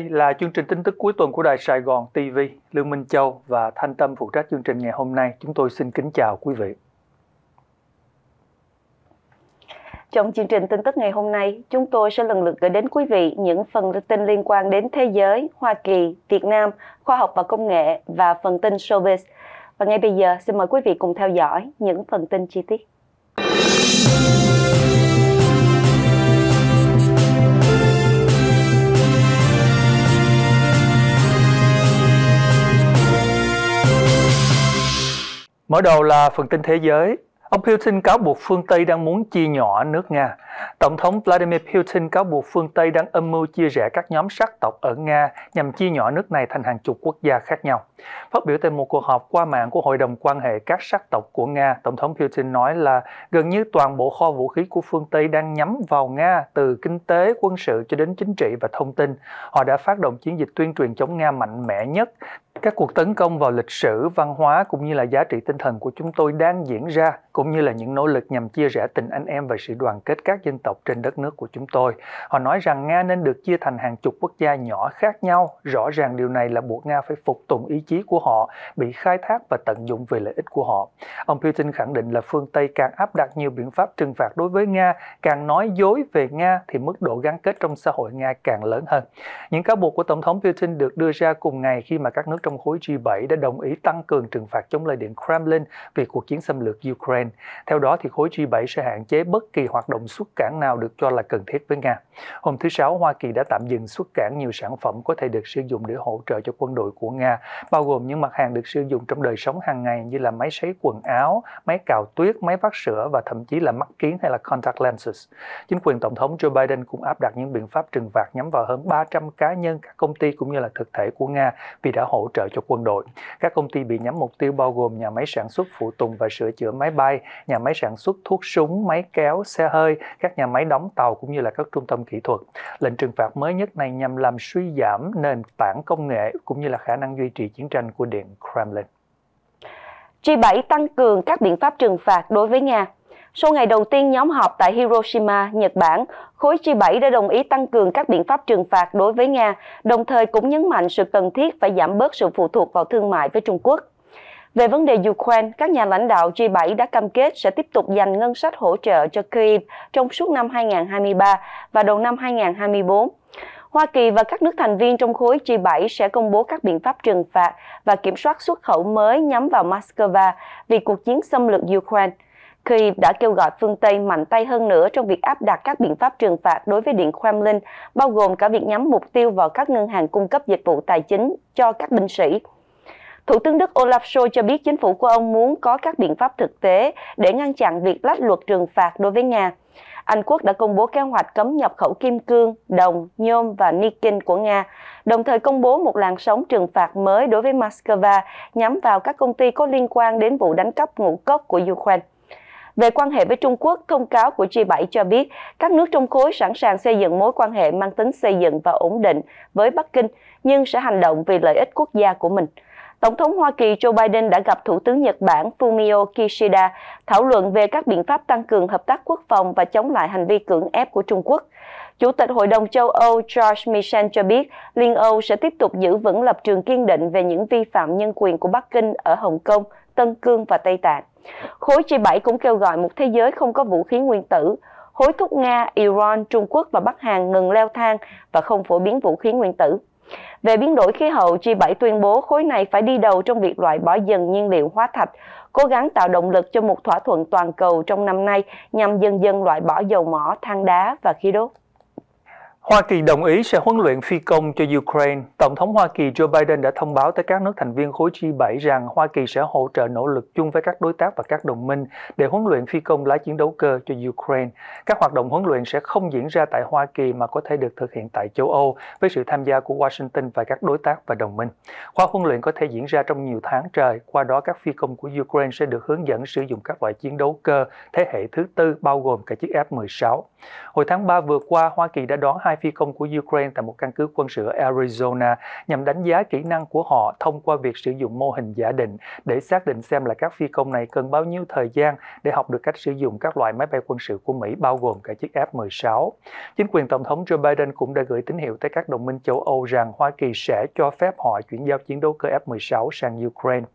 Đây là chương trình tin tức cuối tuần của Đài Sài Gòn TV. Lương Minh Châu và Thanh Tâm phụ trách chương trình ngày hôm nay. Chúng tôi xin kính chào quý vị. Trong chương trình tin tức ngày hôm nay, chúng tôi sẽ lần lượt gửi đến quý vị những phần tin liên quan đến thế giới, Hoa Kỳ, Việt Nam, khoa học và công nghệ và phần tin showbiz. Và ngay bây giờ, xin mời quý vị cùng theo dõi những phần tin chi tiết. Mở đầu là phần tin thế giới. Ông Putin cáo buộc phương Tây đang muốn chia nhỏ nước Nga. Tổng thống Vladimir Putin cáo buộc phương Tây đang âm mưu chia rẽ các nhóm sắc tộc ở Nga nhằm chia nhỏ nước này thành hàng chục quốc gia khác nhau. Phát biểu tại một cuộc họp qua mạng của Hội đồng quan hệ các sắc tộc của Nga, Tổng thống Putin nói là gần như toàn bộ kho vũ khí của phương Tây đang nhắm vào Nga từ kinh tế, quân sự cho đến chính trị và thông tin. Họ đã phát động chiến dịch tuyên truyền chống Nga mạnh mẽ nhất các cuộc tấn công vào lịch sử văn hóa cũng như là giá trị tinh thần của chúng tôi đang diễn ra cũng như là những nỗ lực nhằm chia rẽ tình anh em và sự đoàn kết các dân tộc trên đất nước của chúng tôi họ nói rằng nga nên được chia thành hàng chục quốc gia nhỏ khác nhau rõ ràng điều này là buộc nga phải phục tùng ý chí của họ bị khai thác và tận dụng về lợi ích của họ ông putin khẳng định là phương tây càng áp đặt nhiều biện pháp trừng phạt đối với nga càng nói dối về nga thì mức độ gắn kết trong xã hội nga càng lớn hơn những cáo buộc của tổng thống putin được đưa ra cùng ngày khi mà các nước trong khối G7 đã đồng ý tăng cường trừng phạt chống lại Điện Kremlin vì cuộc chiến xâm lược Ukraine. Theo đó, thì khối G7 sẽ hạn chế bất kỳ hoạt động xuất cảng nào được cho là cần thiết với Nga. Hôm thứ Sáu, Hoa Kỳ đã tạm dừng xuất cảng nhiều sản phẩm có thể được sử dụng để hỗ trợ cho quân đội của Nga, bao gồm những mặt hàng được sử dụng trong đời sống hàng ngày như là máy sấy quần áo, máy cào tuyết, máy vắt sữa và thậm chí là mắt kiến hay là contact lenses. Chính quyền Tổng thống Joe Biden cũng áp đặt những biện pháp trừng phạt nhắm vào hơn 300 cá nhân, các công ty cũng như là thực thể của Nga vì đã hỗ trợ cho quân đội. Các công ty bị nhắm mục tiêu bao gồm nhà máy sản xuất phụ tùng và sửa chữa máy bay, nhà máy sản xuất thuốc súng, máy kéo, xe hơi, các nhà máy đóng tàu cũng như là các trung tâm kỹ thuật. Lệnh trừng phạt mới nhất này nhằm làm suy giảm nền tảng công nghệ cũng như là khả năng duy trì chiến tranh của Điện Kremlin. G7 tăng cường các biện pháp trừng phạt đối với Nga sau ngày đầu tiên nhóm họp tại Hiroshima, Nhật Bản, khối G7 đã đồng ý tăng cường các biện pháp trừng phạt đối với Nga, đồng thời cũng nhấn mạnh sự cần thiết phải giảm bớt sự phụ thuộc vào thương mại với Trung Quốc. Về vấn đề Ukraine, các nhà lãnh đạo G7 đã cam kết sẽ tiếp tục dành ngân sách hỗ trợ cho Kyiv trong suốt năm 2023 và đầu năm 2024. Hoa Kỳ và các nước thành viên trong khối G7 sẽ công bố các biện pháp trừng phạt và kiểm soát xuất khẩu mới nhắm vào Moscow vì cuộc chiến xâm lược Ukraine. Kyiv đã kêu gọi phương Tây mạnh tay hơn nữa trong việc áp đặt các biện pháp trừng phạt đối với Điện Kremlin, bao gồm cả việc nhắm mục tiêu vào các ngân hàng cung cấp dịch vụ tài chính cho các binh sĩ. Thủ tướng Đức Olaf Scholz cho biết chính phủ của ông muốn có các biện pháp thực tế để ngăn chặn việc lách luật trừng phạt đối với Nga. Anh Quốc đã công bố kế hoạch cấm nhập khẩu kim cương, đồng, nhôm và nikin của Nga, đồng thời công bố một làn sóng trừng phạt mới đối với Moscow nhắm vào các công ty có liên quan đến vụ đánh cắp ngũ cốc của Ukraine về quan hệ với Trung Quốc, thông cáo của G7 cho biết các nước trong khối sẵn sàng xây dựng mối quan hệ mang tính xây dựng và ổn định với Bắc Kinh, nhưng sẽ hành động vì lợi ích quốc gia của mình. Tổng thống Hoa Kỳ Joe Biden đã gặp Thủ tướng Nhật Bản Fumio Kishida thảo luận về các biện pháp tăng cường hợp tác quốc phòng và chống lại hành vi cưỡng ép của Trung Quốc. Chủ tịch Hội đồng châu Âu George Michel cho biết Liên Âu sẽ tiếp tục giữ vững lập trường kiên định về những vi phạm nhân quyền của Bắc Kinh ở Hồng Kông, Tân Cương và Tây Tạng. Khối G7 cũng kêu gọi một thế giới không có vũ khí nguyên tử, hối thúc Nga, Iran, Trung Quốc và Bắc Hàn ngừng leo thang và không phổ biến vũ khí nguyên tử. Về biến đổi khí hậu, G7 tuyên bố khối này phải đi đầu trong việc loại bỏ dần nhiên liệu hóa thạch, cố gắng tạo động lực cho một thỏa thuận toàn cầu trong năm nay nhằm dần dần loại bỏ dầu mỏ, than đá và khí đốt. Hoa Kỳ đồng ý sẽ huấn luyện phi công cho Ukraine. Tổng thống Hoa Kỳ Joe Biden đã thông báo tới các nước thành viên khối G7 rằng Hoa Kỳ sẽ hỗ trợ nỗ lực chung với các đối tác và các đồng minh để huấn luyện phi công lái chiến đấu cơ cho Ukraine. Các hoạt động huấn luyện sẽ không diễn ra tại Hoa Kỳ mà có thể được thực hiện tại châu Âu với sự tham gia của Washington và các đối tác và đồng minh. Khóa huấn luyện có thể diễn ra trong nhiều tháng trời, qua đó các phi công của Ukraine sẽ được hướng dẫn sử dụng các loại chiến đấu cơ thế hệ thứ tư bao gồm cả chiếc F-16. Hồi tháng 3 vừa qua, Hoa Kỳ đã đón hai phi công của Ukraine tại một căn cứ quân sự ở Arizona nhằm đánh giá kỹ năng của họ thông qua việc sử dụng mô hình giả định để xác định xem là các phi công này cần bao nhiêu thời gian để học được cách sử dụng các loại máy bay quân sự của Mỹ bao gồm cả chiếc F-16. Chính quyền Tổng thống Joe Biden cũng đã gửi tín hiệu tới các đồng minh châu Âu rằng Hoa Kỳ sẽ cho phép họ chuyển giao chiến đấu cơ F-16 sang Ukraine.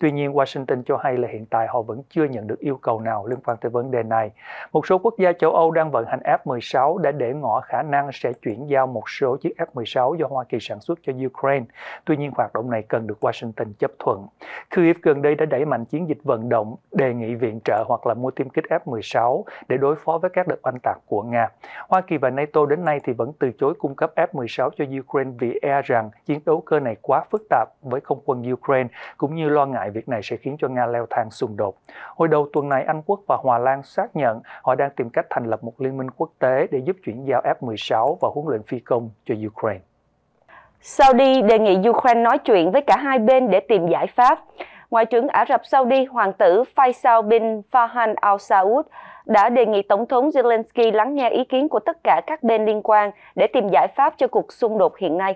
Tuy nhiên, Washington cho hay là hiện tại họ vẫn chưa nhận được yêu cầu nào liên quan tới vấn đề này. Một số quốc gia châu Âu đang vận hành F-16 đã để ngỏ khả năng sẽ chuyển giao một số chiếc F-16 do Hoa Kỳ sản xuất cho Ukraine. Tuy nhiên, hoạt động này cần được Washington chấp thuận. Kyiv gần đây đã đẩy mạnh chiến dịch vận động, đề nghị viện trợ hoặc là mua tiêm kích F-16 để đối phó với các đợt oanh tạc của Nga. Hoa Kỳ và NATO đến nay thì vẫn từ chối cung cấp F-16 cho Ukraine vì e rằng chiến đấu cơ này quá phức tạp với không quân Ukraine, cũng như lo ngại việc này sẽ khiến cho Nga leo thang xung đột. Hồi đầu tuần này, Anh Quốc và Hòa Lan xác nhận họ đang tìm cách thành lập một liên minh quốc tế để giúp chuyển giao F-16 pháo và huấn luyện phi công cho Ukraine. Saudi đề nghị Ukraine nói chuyện với cả hai bên để tìm giải pháp. Ngoại trưởng Ả Rập Saudi Hoàng tử Faisal bin Farhan Al Saud đã đề nghị Tổng thống Zelensky lắng nghe ý kiến của tất cả các bên liên quan để tìm giải pháp cho cuộc xung đột hiện nay.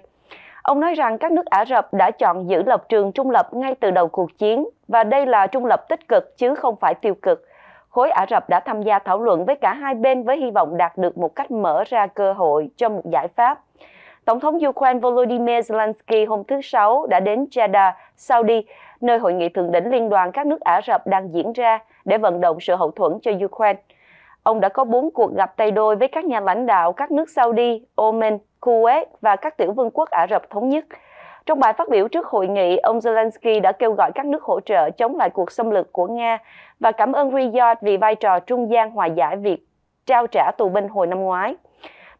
Ông nói rằng các nước Ả Rập đã chọn giữ lập trường trung lập ngay từ đầu cuộc chiến và đây là trung lập tích cực chứ không phải tiêu cực khối Ả Rập đã tham gia thảo luận với cả hai bên với hy vọng đạt được một cách mở ra cơ hội cho một giải pháp. Tổng thống Ukraine Volodymyr Zelensky hôm thứ Sáu đã đến Jeddah, Saudi, nơi hội nghị thượng đỉnh liên đoàn các nước Ả Rập đang diễn ra để vận động sự hậu thuẫn cho Ukraine. Ông đã có bốn cuộc gặp tay đôi với các nhà lãnh đạo các nước Saudi, Oman, Kuwait và các tiểu vương quốc Ả Rập Thống Nhất – trong bài phát biểu trước hội nghị, ông Zelensky đã kêu gọi các nước hỗ trợ chống lại cuộc xâm lược của Nga và cảm ơn Riyadh vì vai trò trung gian hòa giải việc trao trả tù binh hồi năm ngoái.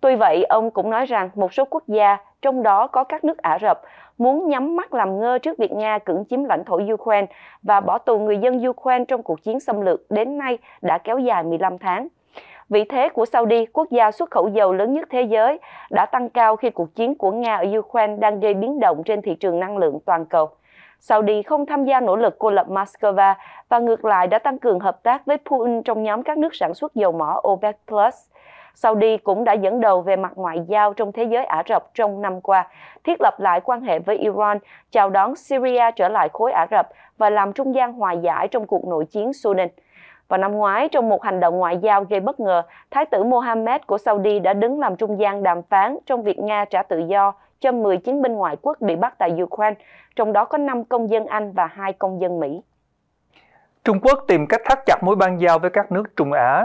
Tuy vậy, ông cũng nói rằng một số quốc gia, trong đó có các nước Ả Rập, muốn nhắm mắt làm ngơ trước việc Nga cưỡng chiếm lãnh thổ Ukraine và bỏ tù người dân Ukraine trong cuộc chiến xâm lược đến nay đã kéo dài 15 tháng vị thế của Saudi, quốc gia xuất khẩu dầu lớn nhất thế giới, đã tăng cao khi cuộc chiến của Nga ở Ukraine đang gây biến động trên thị trường năng lượng toàn cầu. Saudi không tham gia nỗ lực cô lập Moscow và ngược lại đã tăng cường hợp tác với Putin trong nhóm các nước sản xuất dầu mỏ OPEC+. Saudi cũng đã dẫn đầu về mặt ngoại giao trong thế giới Ả Rập trong năm qua, thiết lập lại quan hệ với Iran, chào đón Syria trở lại khối Ả Rập và làm trung gian hòa giải trong cuộc nội chiến Sudan. Vào năm ngoái, trong một hành động ngoại giao gây bất ngờ, Thái tử Mohammed của Saudi đã đứng làm trung gian đàm phán trong việc Nga trả tự do cho 10 chiến binh ngoại quốc bị bắt tại Ukraine, trong đó có 5 công dân Anh và 2 công dân Mỹ. Trung Quốc tìm cách thắt chặt mối ban giao với các nước Trung Á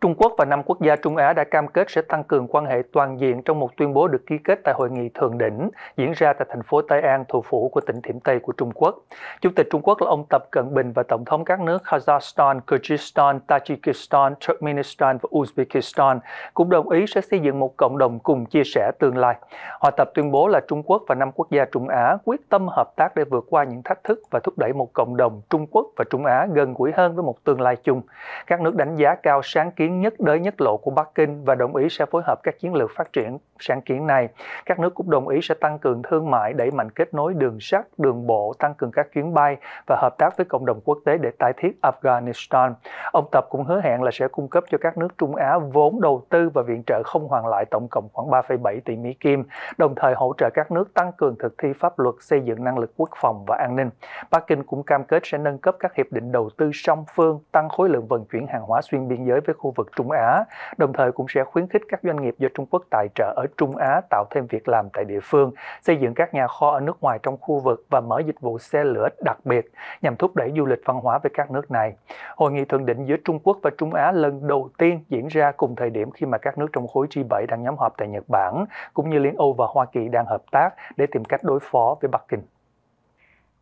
Trung Quốc và năm quốc gia Trung Á đã cam kết sẽ tăng cường quan hệ toàn diện trong một tuyên bố được ký kết tại hội nghị thượng đỉnh diễn ra tại thành phố Tây An, thủ phủ của tỉnh Thiểm Tây của Trung Quốc. Chủ tịch Trung Quốc là ông Tập Cận Bình và tổng thống các nước Kazakhstan, Kyrgyzstan, Tajikistan, Turkmenistan và Uzbekistan cũng đồng ý sẽ xây dựng một cộng đồng cùng chia sẻ tương lai. Họ tập tuyên bố là Trung Quốc và năm quốc gia Trung Á quyết tâm hợp tác để vượt qua những thách thức và thúc đẩy một cộng đồng Trung Quốc và Trung Á gần gũi hơn với một tương lai chung. Các nước đánh giá cao sáng kiến kiến nhất đới nhất lộ của Bắc Kinh và đồng ý sẽ phối hợp các chiến lược phát triển sáng kiến này. Các nước cũng đồng ý sẽ tăng cường thương mại, đẩy mạnh kết nối đường sắt, đường bộ, tăng cường các chuyến bay và hợp tác với cộng đồng quốc tế để tái thiết Afghanistan. Ông Tập cũng hứa hẹn là sẽ cung cấp cho các nước Trung Á vốn đầu tư và viện trợ không hoàn lại tổng cộng khoảng 3,7 tỷ Mỹ Kim, đồng thời hỗ trợ các nước tăng cường thực thi pháp luật, xây dựng năng lực quốc phòng và an ninh. Bắc Kinh cũng cam kết sẽ nâng cấp các hiệp định đầu tư song phương, tăng khối lượng vận chuyển hàng hóa xuyên biên giới với khu vực Trung Á, đồng thời cũng sẽ khuyến khích các doanh nghiệp do Trung Quốc tài trợ ở Trung Á tạo thêm việc làm tại địa phương, xây dựng các nhà kho ở nước ngoài trong khu vực và mở dịch vụ xe lửa đặc biệt nhằm thúc đẩy du lịch văn hóa với các nước này. Hội nghị thượng đỉnh giữa Trung Quốc và Trung Á lần đầu tiên diễn ra cùng thời điểm khi mà các nước trong khối G7 đang nhóm họp tại Nhật Bản, cũng như Liên Âu và Hoa Kỳ đang hợp tác để tìm cách đối phó với Bắc Kinh.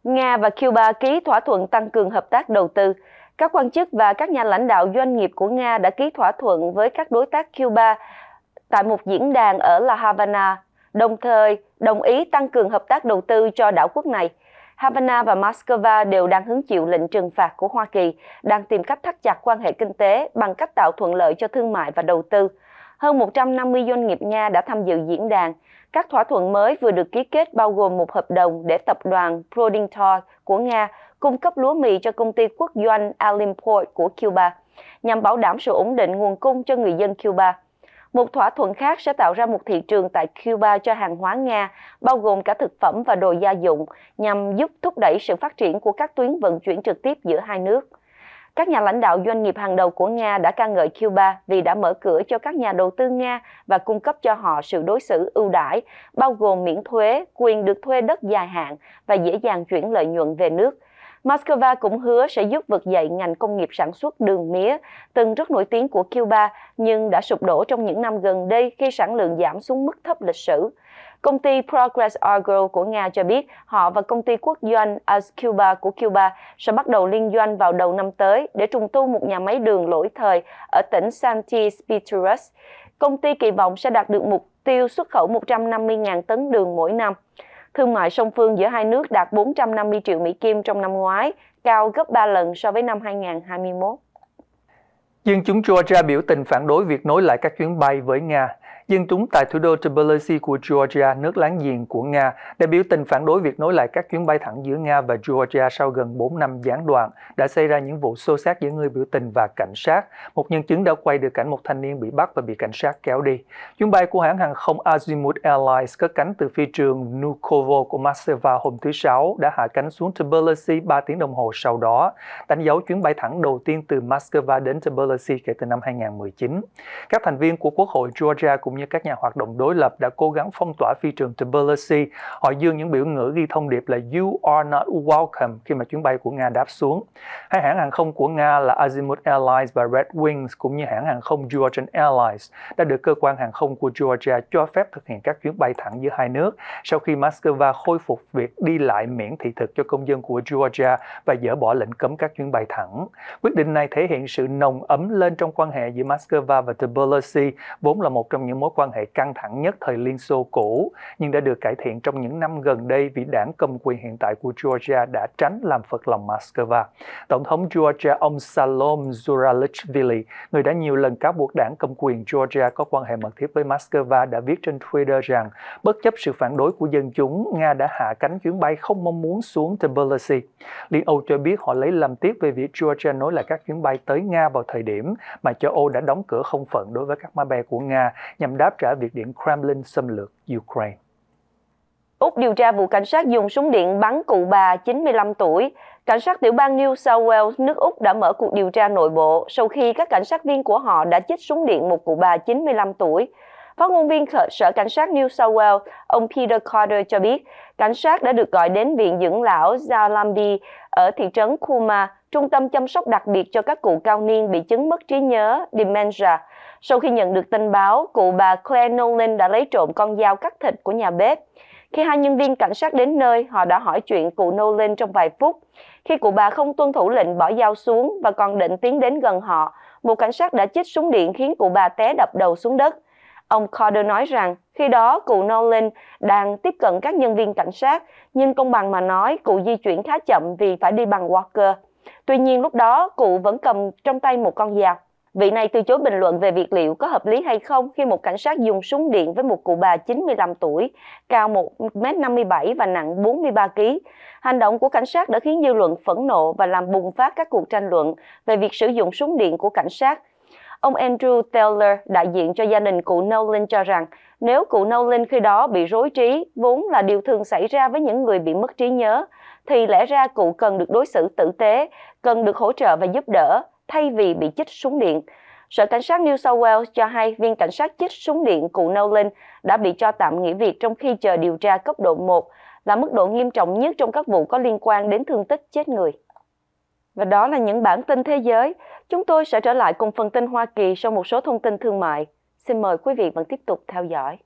Nga và Cuba ký thỏa thuận tăng cường hợp tác đầu tư. Các quan chức và các nhà lãnh đạo doanh nghiệp của Nga đã ký thỏa thuận với các đối tác Cuba tại một diễn đàn ở La Habana, đồng thời đồng ý tăng cường hợp tác đầu tư cho đảo quốc này. Havana và Moscow đều đang hứng chịu lệnh trừng phạt của Hoa Kỳ, đang tìm cách thắt chặt quan hệ kinh tế bằng cách tạo thuận lợi cho thương mại và đầu tư. Hơn 150 doanh nghiệp Nga đã tham dự diễn đàn. Các thỏa thuận mới vừa được ký kết bao gồm một hợp đồng để tập đoàn Prodintor của Nga cung cấp lúa mì cho công ty quốc doanh Alimport của Cuba, nhằm bảo đảm sự ổn định nguồn cung cho người dân Cuba. Một thỏa thuận khác sẽ tạo ra một thị trường tại Cuba cho hàng hóa Nga, bao gồm cả thực phẩm và đồ gia dụng, nhằm giúp thúc đẩy sự phát triển của các tuyến vận chuyển trực tiếp giữa hai nước. Các nhà lãnh đạo doanh nghiệp hàng đầu của Nga đã ca ngợi Cuba vì đã mở cửa cho các nhà đầu tư Nga và cung cấp cho họ sự đối xử ưu đãi, bao gồm miễn thuế, quyền được thuê đất dài hạn và dễ dàng chuyển lợi nhuận về nước – Moscow cũng hứa sẽ giúp vực dậy ngành công nghiệp sản xuất đường mía, từng rất nổi tiếng của Cuba nhưng đã sụp đổ trong những năm gần đây khi sản lượng giảm xuống mức thấp lịch sử. Công ty Progress Agro của Nga cho biết họ và công ty quốc doanh As Cuba của Cuba sẽ bắt đầu liên doanh vào đầu năm tới để trùng tu một nhà máy đường lỗi thời ở tỉnh Santi Spirituas. Công ty kỳ vọng sẽ đạt được mục tiêu xuất khẩu 150.000 tấn đường mỗi năm thương mại song phương giữa hai nước đạt 450 triệu Mỹ Kim trong năm ngoái, cao gấp 3 lần so với năm 2021. Dân chúng Georgia biểu tình phản đối việc nối lại các chuyến bay với Nga dân chúng tại thủ đô Tbilisi của Georgia, nước láng giềng của Nga, đã biểu tình phản đối việc nối lại các chuyến bay thẳng giữa Nga và Georgia sau gần 4 năm gián đoạn, đã xảy ra những vụ xô xát giữa người biểu tình và cảnh sát. Một nhân chứng đã quay được cảnh một thanh niên bị bắt và bị cảnh sát kéo đi. Chuyến bay của hãng hàng không Azimut Airlines cất cánh từ phi trường Nukovo của Moscow hôm thứ Sáu đã hạ cánh xuống Tbilisi 3 tiếng đồng hồ sau đó, đánh dấu chuyến bay thẳng đầu tiên từ Moscow đến Tbilisi kể từ năm 2019. Các thành viên của Quốc hội Georgia cũng cũng như các nhà hoạt động đối lập đã cố gắng phong tỏa phi trường Tbilisi. Họ dương những biểu ngữ ghi thông điệp là You are not welcome khi mà chuyến bay của Nga đáp xuống. Hai hãng hàng không của Nga là Azimut Airlines và Red Wings cũng như hãng hàng không Georgian Airlines đã được cơ quan hàng không của Georgia cho phép thực hiện các chuyến bay thẳng giữa hai nước sau khi Moscow khôi phục việc đi lại miễn thị thực cho công dân của Georgia và dỡ bỏ lệnh cấm các chuyến bay thẳng. Quyết định này thể hiện sự nồng ấm lên trong quan hệ giữa Moscow và Tbilisi, vốn là một trong những mối quan hệ căng thẳng nhất thời Liên Xô cũ, nhưng đã được cải thiện trong những năm gần đây vì đảng cầm quyền hiện tại của Georgia đã tránh làm phật lòng Moscow. Tổng thống Georgia ông Salom Zuralichvili, người đã nhiều lần cáo buộc đảng cầm quyền Georgia có quan hệ mật thiết với Moscow đã viết trên Twitter rằng bất chấp sự phản đối của dân chúng, Nga đã hạ cánh chuyến bay không mong muốn xuống Tbilisi. Liên Âu cho biết họ lấy làm tiếc về việc Georgia nối lại các chuyến bay tới Nga vào thời điểm mà châu Âu đã đóng cửa không phận đối với các máy bay của Nga nhằm đáp trả việc Điện Kremlin xâm lược Ukraine. Úc điều tra vụ cảnh sát dùng súng điện bắn cụ bà 95 tuổi. Cảnh sát tiểu bang New South Wales, nước Úc đã mở cuộc điều tra nội bộ sau khi các cảnh sát viên của họ đã chích súng điện một cụ bà 95 tuổi. Phát ngôn viên Sở Cảnh sát New South Wales, ông Peter Carter cho biết, cảnh sát đã được gọi đến Viện Dưỡng Lão Zalambi ở thị trấn Kuma, trung tâm chăm sóc đặc biệt cho các cụ cao niên bị chứng mất trí nhớ, dementia, sau khi nhận được tin báo, cụ bà Claire Nolan đã lấy trộm con dao cắt thịt của nhà bếp. Khi hai nhân viên cảnh sát đến nơi, họ đã hỏi chuyện cụ Nolan trong vài phút. Khi cụ bà không tuân thủ lệnh bỏ dao xuống và còn định tiến đến gần họ, một cảnh sát đã chích súng điện khiến cụ bà té đập đầu xuống đất. Ông Corder nói rằng khi đó cụ Nolan đang tiếp cận các nhân viên cảnh sát, nhưng công bằng mà nói cụ di chuyển khá chậm vì phải đi bằng walker. Tuy nhiên lúc đó cụ vẫn cầm trong tay một con dao. Vị này từ chối bình luận về việc liệu có hợp lý hay không khi một cảnh sát dùng súng điện với một cụ bà 95 tuổi, cao 1m57 và nặng 43kg. Hành động của cảnh sát đã khiến dư luận phẫn nộ và làm bùng phát các cuộc tranh luận về việc sử dụng súng điện của cảnh sát. Ông Andrew Taylor, đại diện cho gia đình cụ Nolan cho rằng, nếu cụ Nolan khi đó bị rối trí, vốn là điều thường xảy ra với những người bị mất trí nhớ, thì lẽ ra cụ cần được đối xử tử tế, cần được hỗ trợ và giúp đỡ thay vì bị chích súng điện. Sở Cảnh sát New South Wales cho hay viên cảnh sát chích súng điện cụ Nolan đã bị cho tạm nghỉ việc trong khi chờ điều tra cấp độ 1 là mức độ nghiêm trọng nhất trong các vụ có liên quan đến thương tích chết người. Và đó là những bản tin thế giới. Chúng tôi sẽ trở lại cùng phần tin Hoa Kỳ sau một số thông tin thương mại. Xin mời quý vị vẫn tiếp tục theo dõi.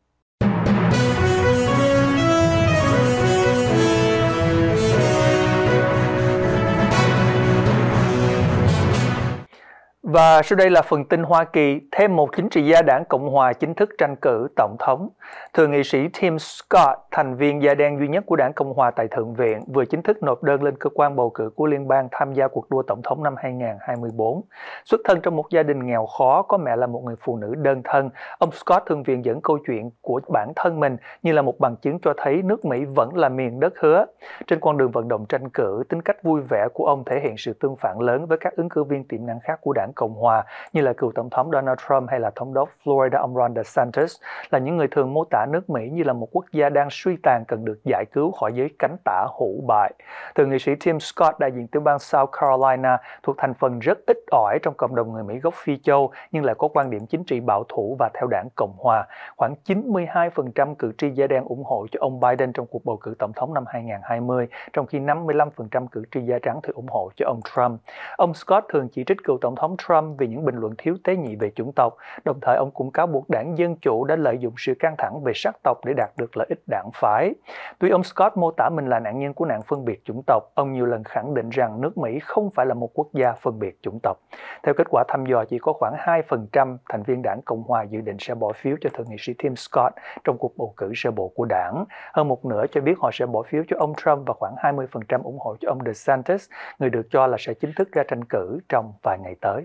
Và sau đây là phần tin Hoa Kỳ, thêm một chính trị gia đảng Cộng hòa chính thức tranh cử tổng thống. Thượng nghị sĩ Tim Scott, thành viên da đen duy nhất của đảng Cộng hòa tại Thượng viện, vừa chính thức nộp đơn lên cơ quan bầu cử của liên bang tham gia cuộc đua tổng thống năm 2024. Xuất thân trong một gia đình nghèo khó, có mẹ là một người phụ nữ đơn thân, ông Scott thường viện dẫn câu chuyện của bản thân mình như là một bằng chứng cho thấy nước Mỹ vẫn là miền đất hứa. Trên con đường vận động tranh cử, tính cách vui vẻ của ông thể hiện sự tương phản lớn với các ứng cử viên tiềm năng khác của đảng Cộng Hòa như là cựu Tổng thống Donald Trump hay là Thống đốc Florida ông Ron DeSantis là những người thường mô tả nước Mỹ như là một quốc gia đang suy tàn cần được giải cứu khỏi giới cánh tả hủ bại. Thượng nghị sĩ Tim Scott đại diện tiểu bang South Carolina thuộc thành phần rất ít ỏi trong cộng đồng người Mỹ gốc Phi Châu nhưng lại có quan điểm chính trị bảo thủ và theo đảng Cộng Hòa. Khoảng 92% cử tri da đen ủng hộ cho ông Biden trong cuộc bầu cử tổng thống năm 2020, trong khi 55% cử tri da trắng thì ủng hộ cho ông Trump. Ông Scott thường chỉ trích cựu tổng thống Trump vì những bình luận thiếu tế nhị về chủng tộc, đồng thời ông cũng cáo buộc đảng Dân Chủ đã lợi dụng sự căng thẳng về sắc tộc để đạt được lợi ích đảng phái. Tuy ông Scott mô tả mình là nạn nhân của nạn phân biệt chủng tộc, ông nhiều lần khẳng định rằng nước Mỹ không phải là một quốc gia phân biệt chủng tộc. Theo kết quả thăm dò, chỉ có khoảng 2% thành viên đảng Cộng hòa dự định sẽ bỏ phiếu cho Thượng nghị sĩ Tim Scott trong cuộc bầu cử sơ bộ của đảng. Hơn một nửa cho biết họ sẽ bỏ phiếu cho ông Trump và khoảng 20% ủng hộ cho ông DeSantis, người được cho là sẽ chính thức ra tranh cử trong vài ngày tới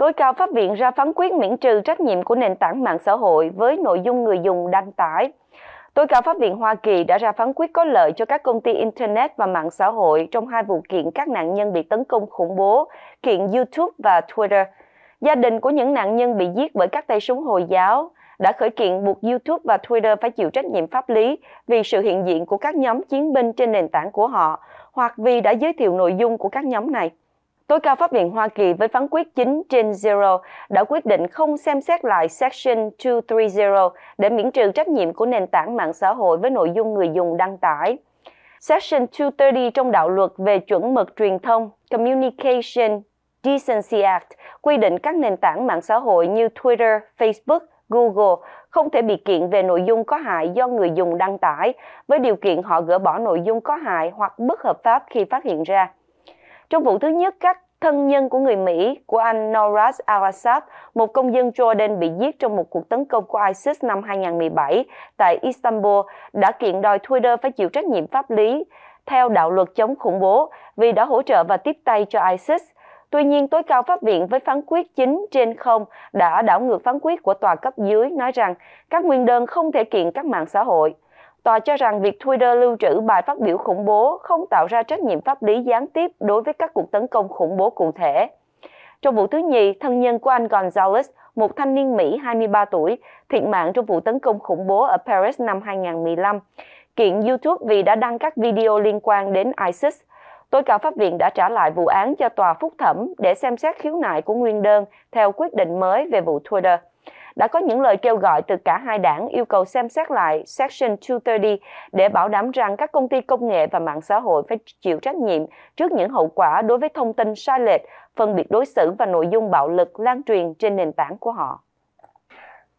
tối cao pháp viện ra phán quyết miễn trừ trách nhiệm của nền tảng mạng xã hội với nội dung người dùng đăng tải. Tối cao pháp viện Hoa Kỳ đã ra phán quyết có lợi cho các công ty Internet và mạng xã hội trong hai vụ kiện các nạn nhân bị tấn công khủng bố, kiện YouTube và Twitter. Gia đình của những nạn nhân bị giết bởi các tay súng Hồi giáo đã khởi kiện buộc YouTube và Twitter phải chịu trách nhiệm pháp lý vì sự hiện diện của các nhóm chiến binh trên nền tảng của họ hoặc vì đã giới thiệu nội dung của các nhóm này. Tối cao pháp viện Hoa Kỳ với phán quyết 9 trên 0 đã quyết định không xem xét lại Section 230 để miễn trừ trách nhiệm của nền tảng mạng xã hội với nội dung người dùng đăng tải. Section 230 trong đạo luật về chuẩn mực truyền thông Communication Decency Act quy định các nền tảng mạng xã hội như Twitter, Facebook, Google không thể bị kiện về nội dung có hại do người dùng đăng tải, với điều kiện họ gỡ bỏ nội dung có hại hoặc bất hợp pháp khi phát hiện ra. Trong vụ thứ nhất, các thân nhân của người Mỹ của anh Noras al-Assad, một công dân Jordan bị giết trong một cuộc tấn công của ISIS năm 2017 tại Istanbul, đã kiện đòi Twitter phải chịu trách nhiệm pháp lý theo đạo luật chống khủng bố vì đã hỗ trợ và tiếp tay cho ISIS. Tuy nhiên, tối cao pháp viện với phán quyết chính trên không đã đảo ngược phán quyết của tòa cấp dưới nói rằng các nguyên đơn không thể kiện các mạng xã hội. Tòa cho rằng việc Twitter lưu trữ bài phát biểu khủng bố không tạo ra trách nhiệm pháp lý gián tiếp đối với các cuộc tấn công khủng bố cụ thể. Trong vụ thứ nhì, thân nhân của anh Gonzalez, một thanh niên Mỹ 23 tuổi, thiệt mạng trong vụ tấn công khủng bố ở Paris năm 2015, kiện YouTube vì đã đăng các video liên quan đến ISIS. Tối cao pháp viện đã trả lại vụ án cho tòa phúc thẩm để xem xét khiếu nại của nguyên đơn theo quyết định mới về vụ Twitter đã có những lời kêu gọi từ cả hai đảng yêu cầu xem xét lại Section 230 để bảo đảm rằng các công ty công nghệ và mạng xã hội phải chịu trách nhiệm trước những hậu quả đối với thông tin sai lệch, phân biệt đối xử và nội dung bạo lực lan truyền trên nền tảng của họ.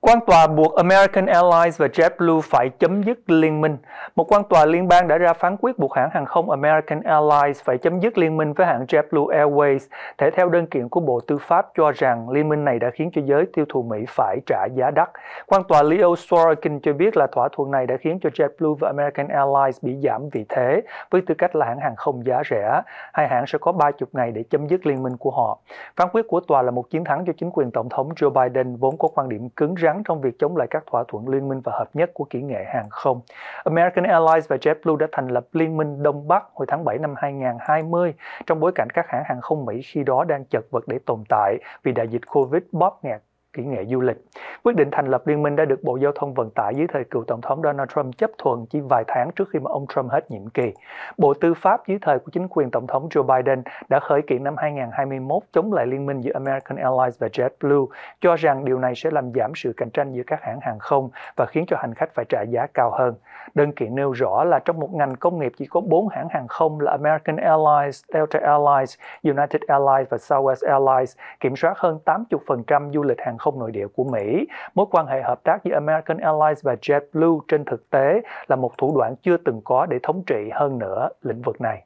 Quan tòa buộc American Airlines và JetBlue phải chấm dứt liên minh. Một quan tòa liên bang đã ra phán quyết buộc hãng hàng không American Airlines phải chấm dứt liên minh với hãng JetBlue Airways, thể theo đơn kiện của Bộ Tư pháp cho rằng liên minh này đã khiến cho giới tiêu thụ Mỹ phải trả giá đắt. Quan tòa Leo Sorokin cho biết là thỏa thuận này đã khiến cho JetBlue và American Airlines bị giảm vị thế với tư cách là hãng hàng không giá rẻ. Hai hãng sẽ có 30 ngày để chấm dứt liên minh của họ. Phán quyết của tòa là một chiến thắng cho chính quyền Tổng thống Joe Biden vốn có quan điểm cứng rắn gắng trong việc chống lại các thỏa thuận liên minh và hợp nhất của kỹ nghệ hàng không. American Airlines và JetBlue đã thành lập Liên minh Đông Bắc hồi tháng 7 năm 2020 trong bối cảnh các hãng hàng không Mỹ khi đó đang chật vật để tồn tại vì đại dịch Covid bóp nghẹt kỹ nghệ du lịch. Quyết định thành lập liên minh đã được Bộ Giao thông Vận tải dưới thời cựu Tổng thống Donald Trump chấp thuận chỉ vài tháng trước khi mà ông Trump hết nhiệm kỳ. Bộ Tư pháp dưới thời của chính quyền Tổng thống Joe Biden đã khởi kiện năm 2021 chống lại liên minh giữa American Airlines và JetBlue, cho rằng điều này sẽ làm giảm sự cạnh tranh giữa các hãng hàng không và khiến cho hành khách phải trả giá cao hơn. Đơn kiện nêu rõ là trong một ngành công nghiệp chỉ có 4 hãng hàng không là American Airlines, Delta Airlines, United Airlines và Southwest Airlines kiểm soát hơn 80% du lịch hàng không nội địa của Mỹ. Mối quan hệ hợp tác giữa American Airlines và JetBlue trên thực tế là một thủ đoạn chưa từng có để thống trị hơn nữa lĩnh vực này.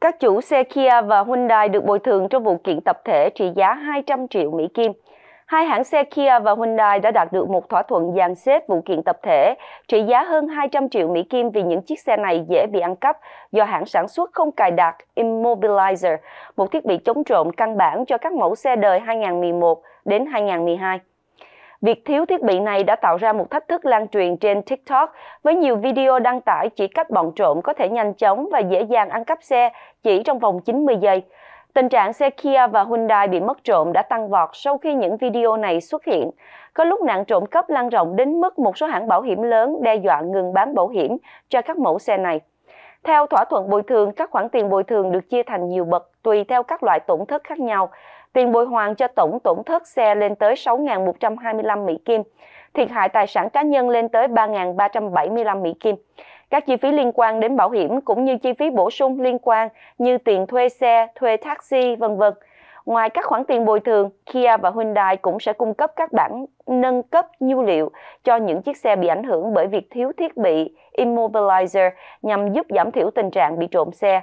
Các chủ xe Kia và Hyundai được bồi thường trong vụ kiện tập thể trị giá 200 triệu Mỹ Kim. Hai hãng xe Kia và Hyundai đã đạt được một thỏa thuận dàn xếp vụ kiện tập thể trị giá hơn 200 triệu Mỹ Kim vì những chiếc xe này dễ bị ăn cắp do hãng sản xuất không cài đặt Immobilizer, một thiết bị chống trộm căn bản cho các mẫu xe đời 2011 đến 2012. Việc thiếu thiết bị này đã tạo ra một thách thức lan truyền trên TikTok với nhiều video đăng tải chỉ cách bọn trộm có thể nhanh chóng và dễ dàng ăn cắp xe chỉ trong vòng 90 giây. Tình trạng xe Kia và Hyundai bị mất trộm đã tăng vọt sau khi những video này xuất hiện. Có lúc nạn trộm cắp lan rộng đến mức một số hãng bảo hiểm lớn đe dọa ngừng bán bảo hiểm cho các mẫu xe này. Theo thỏa thuận bồi thường, các khoản tiền bồi thường được chia thành nhiều bậc tùy theo các loại tổn thất khác nhau tiền bồi hoàn cho tổng tổn thất xe lên tới 6.125 Mỹ Kim, thiệt hại tài sản cá nhân lên tới 3.375 Mỹ Kim. Các chi phí liên quan đến bảo hiểm cũng như chi phí bổ sung liên quan như tiền thuê xe, thuê taxi, vân vân. Ngoài các khoản tiền bồi thường, Kia và Hyundai cũng sẽ cung cấp các bản nâng cấp nhu liệu cho những chiếc xe bị ảnh hưởng bởi việc thiếu thiết bị immobilizer nhằm giúp giảm thiểu tình trạng bị trộm xe.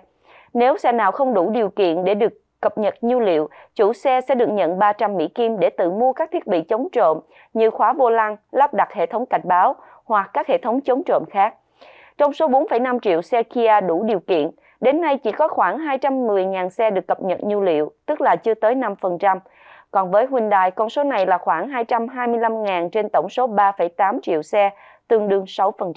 Nếu xe nào không đủ điều kiện để được cập nhật nhu liệu, chủ xe sẽ được nhận 300 Mỹ Kim để tự mua các thiết bị chống trộm như khóa vô lăng, lắp đặt hệ thống cảnh báo hoặc các hệ thống chống trộm khác. Trong số 4,5 triệu xe Kia đủ điều kiện, đến nay chỉ có khoảng 210.000 xe được cập nhật nhu liệu, tức là chưa tới 5%. Còn với Hyundai, con số này là khoảng 225.000 trên tổng số 3,8 triệu xe, tương đương 6%.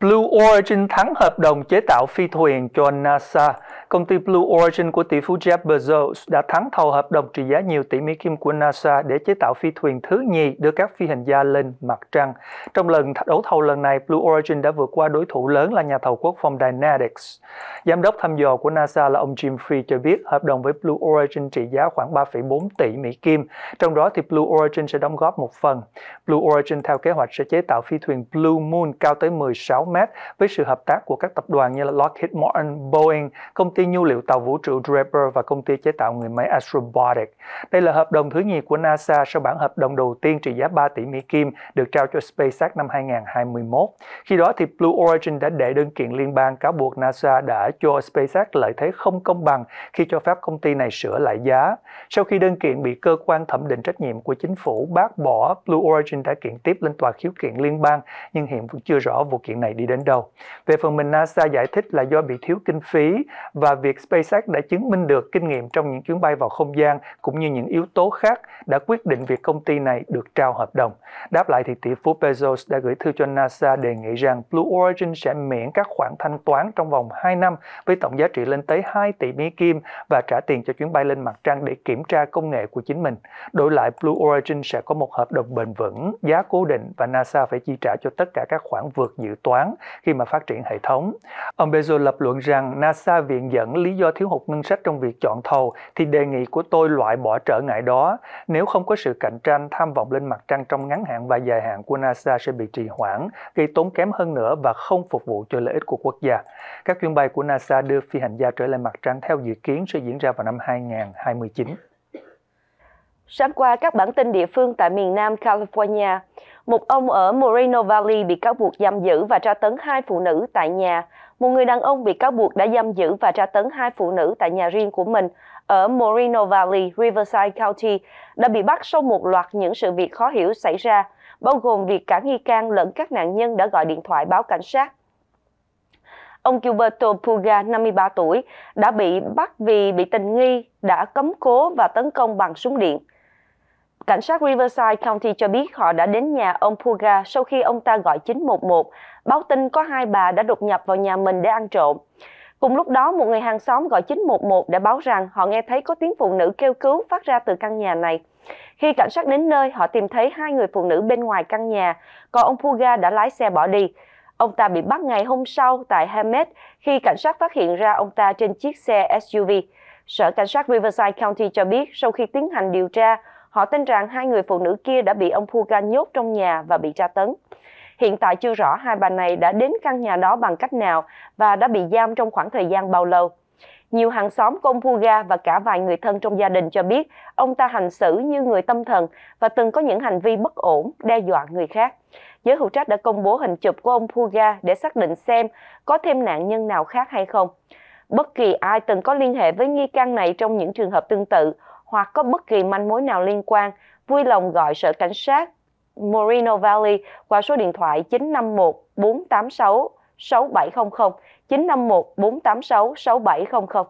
Blue Origin thắng hợp đồng chế tạo phi thuyền cho NASA. Công ty Blue Origin của tỷ phú Jeff Bezos đã thắng thầu hợp đồng trị giá nhiều tỷ Mỹ Kim của NASA để chế tạo phi thuyền thứ nhì đưa các phi hành gia lên mặt trăng. Trong lần đấu thầu lần này, Blue Origin đã vượt qua đối thủ lớn là nhà thầu quốc phòng Dynetics. Giám đốc thăm dò của NASA là ông Jim Free cho biết hợp đồng với Blue Origin trị giá khoảng 3,4 tỷ Mỹ Kim, trong đó thì Blue Origin sẽ đóng góp một phần. Blue Origin theo kế hoạch sẽ chế tạo phi thuyền Blue Moon cao tới 16 mét với sự hợp tác của các tập đoàn như là Lockheed Martin, Boeing, công ty nhu liệu tàu vũ trụ Draper và công ty chế tạo người máy Astrobotic. Đây là hợp đồng thứ nhì của NASA sau bản hợp đồng đầu tiên trị giá 3 tỷ Mỹ Kim được trao cho SpaceX năm 2021. Khi đó thì Blue Origin đã đệ đơn kiện liên bang cáo buộc NASA đã cho SpaceX lợi thế không công bằng khi cho phép công ty này sửa lại giá. Sau khi đơn kiện bị cơ quan thẩm định trách nhiệm của chính phủ bác bỏ, Blue Origin đã kiện tiếp lên tòa khiếu kiện liên bang, nhưng hiện vẫn chưa rõ vụ kiện này đi đến đâu. Về phần mình, NASA giải thích là do bị thiếu kinh phí và việc SpaceX đã chứng minh được kinh nghiệm trong những chuyến bay vào không gian cũng như những yếu tố khác đã quyết định việc công ty này được trao hợp đồng. Đáp lại thì tỷ phú Bezos đã gửi thư cho NASA đề nghị rằng Blue Origin sẽ miễn các khoản thanh toán trong vòng 2 năm với tổng giá trị lên tới 2 tỷ Mỹ Kim và trả tiền cho chuyến bay lên mặt trăng để kiểm tra công nghệ của chính mình. Đổi lại, Blue Origin sẽ có một hợp đồng bền vững, giá cố định và NASA phải chi trả cho tất cả các khoản vượt dự toán khoắn khi mà phát triển hệ thống. Ông Bezos lập luận rằng NASA viện dẫn lý do thiếu hụt ngân sách trong việc chọn thầu thì đề nghị của tôi loại bỏ trở ngại đó. Nếu không có sự cạnh tranh, tham vọng lên mặt trăng trong ngắn hạn và dài hạn của NASA sẽ bị trì hoãn, gây tốn kém hơn nữa và không phục vụ cho lợi ích của quốc gia. Các chuyến bay của NASA đưa phi hành gia trở lại mặt trăng theo dự kiến sẽ diễn ra vào năm 2029. Sáng qua, các bản tin địa phương tại miền Nam California, một ông ở Moreno Valley bị cáo buộc giam giữ và tra tấn hai phụ nữ tại nhà. Một người đàn ông bị cáo buộc đã giam giữ và tra tấn hai phụ nữ tại nhà riêng của mình ở Moreno Valley, Riverside County, đã bị bắt sau một loạt những sự việc khó hiểu xảy ra, bao gồm việc cả nghi can lẫn các nạn nhân đã gọi điện thoại báo cảnh sát. Ông Gilberto Puga, 53 tuổi, đã bị bắt vì bị tình nghi đã cấm cố và tấn công bằng súng điện. Cảnh sát Riverside County cho biết họ đã đến nhà ông Puga sau khi ông ta gọi 911, báo tin có hai bà đã đột nhập vào nhà mình để ăn trộm. Cùng lúc đó, một người hàng xóm gọi 911 đã báo rằng họ nghe thấy có tiếng phụ nữ kêu cứu phát ra từ căn nhà này. Khi cảnh sát đến nơi, họ tìm thấy hai người phụ nữ bên ngoài căn nhà, còn ông Puga đã lái xe bỏ đi. Ông ta bị bắt ngày hôm sau tại Hamed khi cảnh sát phát hiện ra ông ta trên chiếc xe SUV. Sở Cảnh sát Riverside County cho biết sau khi tiến hành điều tra, Họ tin rằng hai người phụ nữ kia đã bị ông Puga nhốt trong nhà và bị tra tấn. Hiện tại chưa rõ hai bà này đã đến căn nhà đó bằng cách nào và đã bị giam trong khoảng thời gian bao lâu. Nhiều hàng xóm của ông Puga và cả vài người thân trong gia đình cho biết ông ta hành xử như người tâm thần và từng có những hành vi bất ổn, đe dọa người khác. Giới hữu trách đã công bố hình chụp của ông Puga để xác định xem có thêm nạn nhân nào khác hay không. Bất kỳ ai từng có liên hệ với nghi can này trong những trường hợp tương tự, hoặc có bất kỳ manh mối nào liên quan, vui lòng gọi Sở Cảnh sát Moreno Valley qua số điện thoại 951 486 6700 951 486 6700.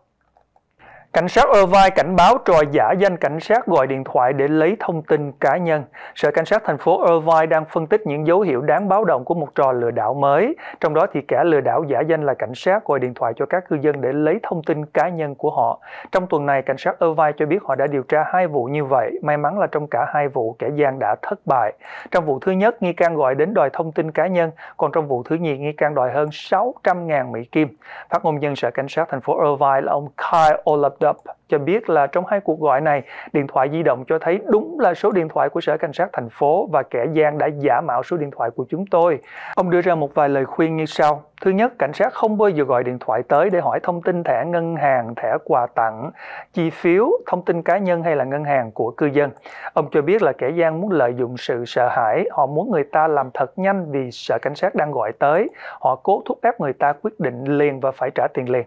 Cảnh sát Irvine cảnh báo trò giả danh cảnh sát gọi điện thoại để lấy thông tin cá nhân. Sở Cảnh sát thành phố Irvine đang phân tích những dấu hiệu đáng báo động của một trò lừa đảo mới. Trong đó thì kẻ lừa đảo giả danh là cảnh sát gọi điện thoại cho các cư dân để lấy thông tin cá nhân của họ. Trong tuần này, cảnh sát Irvine cho biết họ đã điều tra hai vụ như vậy. May mắn là trong cả hai vụ, kẻ gian đã thất bại. Trong vụ thứ nhất, nghi can gọi đến đòi thông tin cá nhân. Còn trong vụ thứ nhì, nghi can đòi hơn 600.000 Mỹ Kim. Phát ngôn nhân Sở Cảnh sát thành phố Irvine là ông Kyle Olapdo up cho biết là trong hai cuộc gọi này, điện thoại di động cho thấy đúng là số điện thoại của Sở Cảnh sát thành phố và kẻ gian đã giả mạo số điện thoại của chúng tôi. Ông đưa ra một vài lời khuyên như sau. Thứ nhất, cảnh sát không bao giờ gọi điện thoại tới để hỏi thông tin thẻ ngân hàng, thẻ quà tặng, chi phiếu, thông tin cá nhân hay là ngân hàng của cư dân. Ông cho biết là kẻ gian muốn lợi dụng sự sợ hãi, họ muốn người ta làm thật nhanh vì sợ cảnh sát đang gọi tới, họ cố thúc ép người ta quyết định liền và phải trả tiền liền.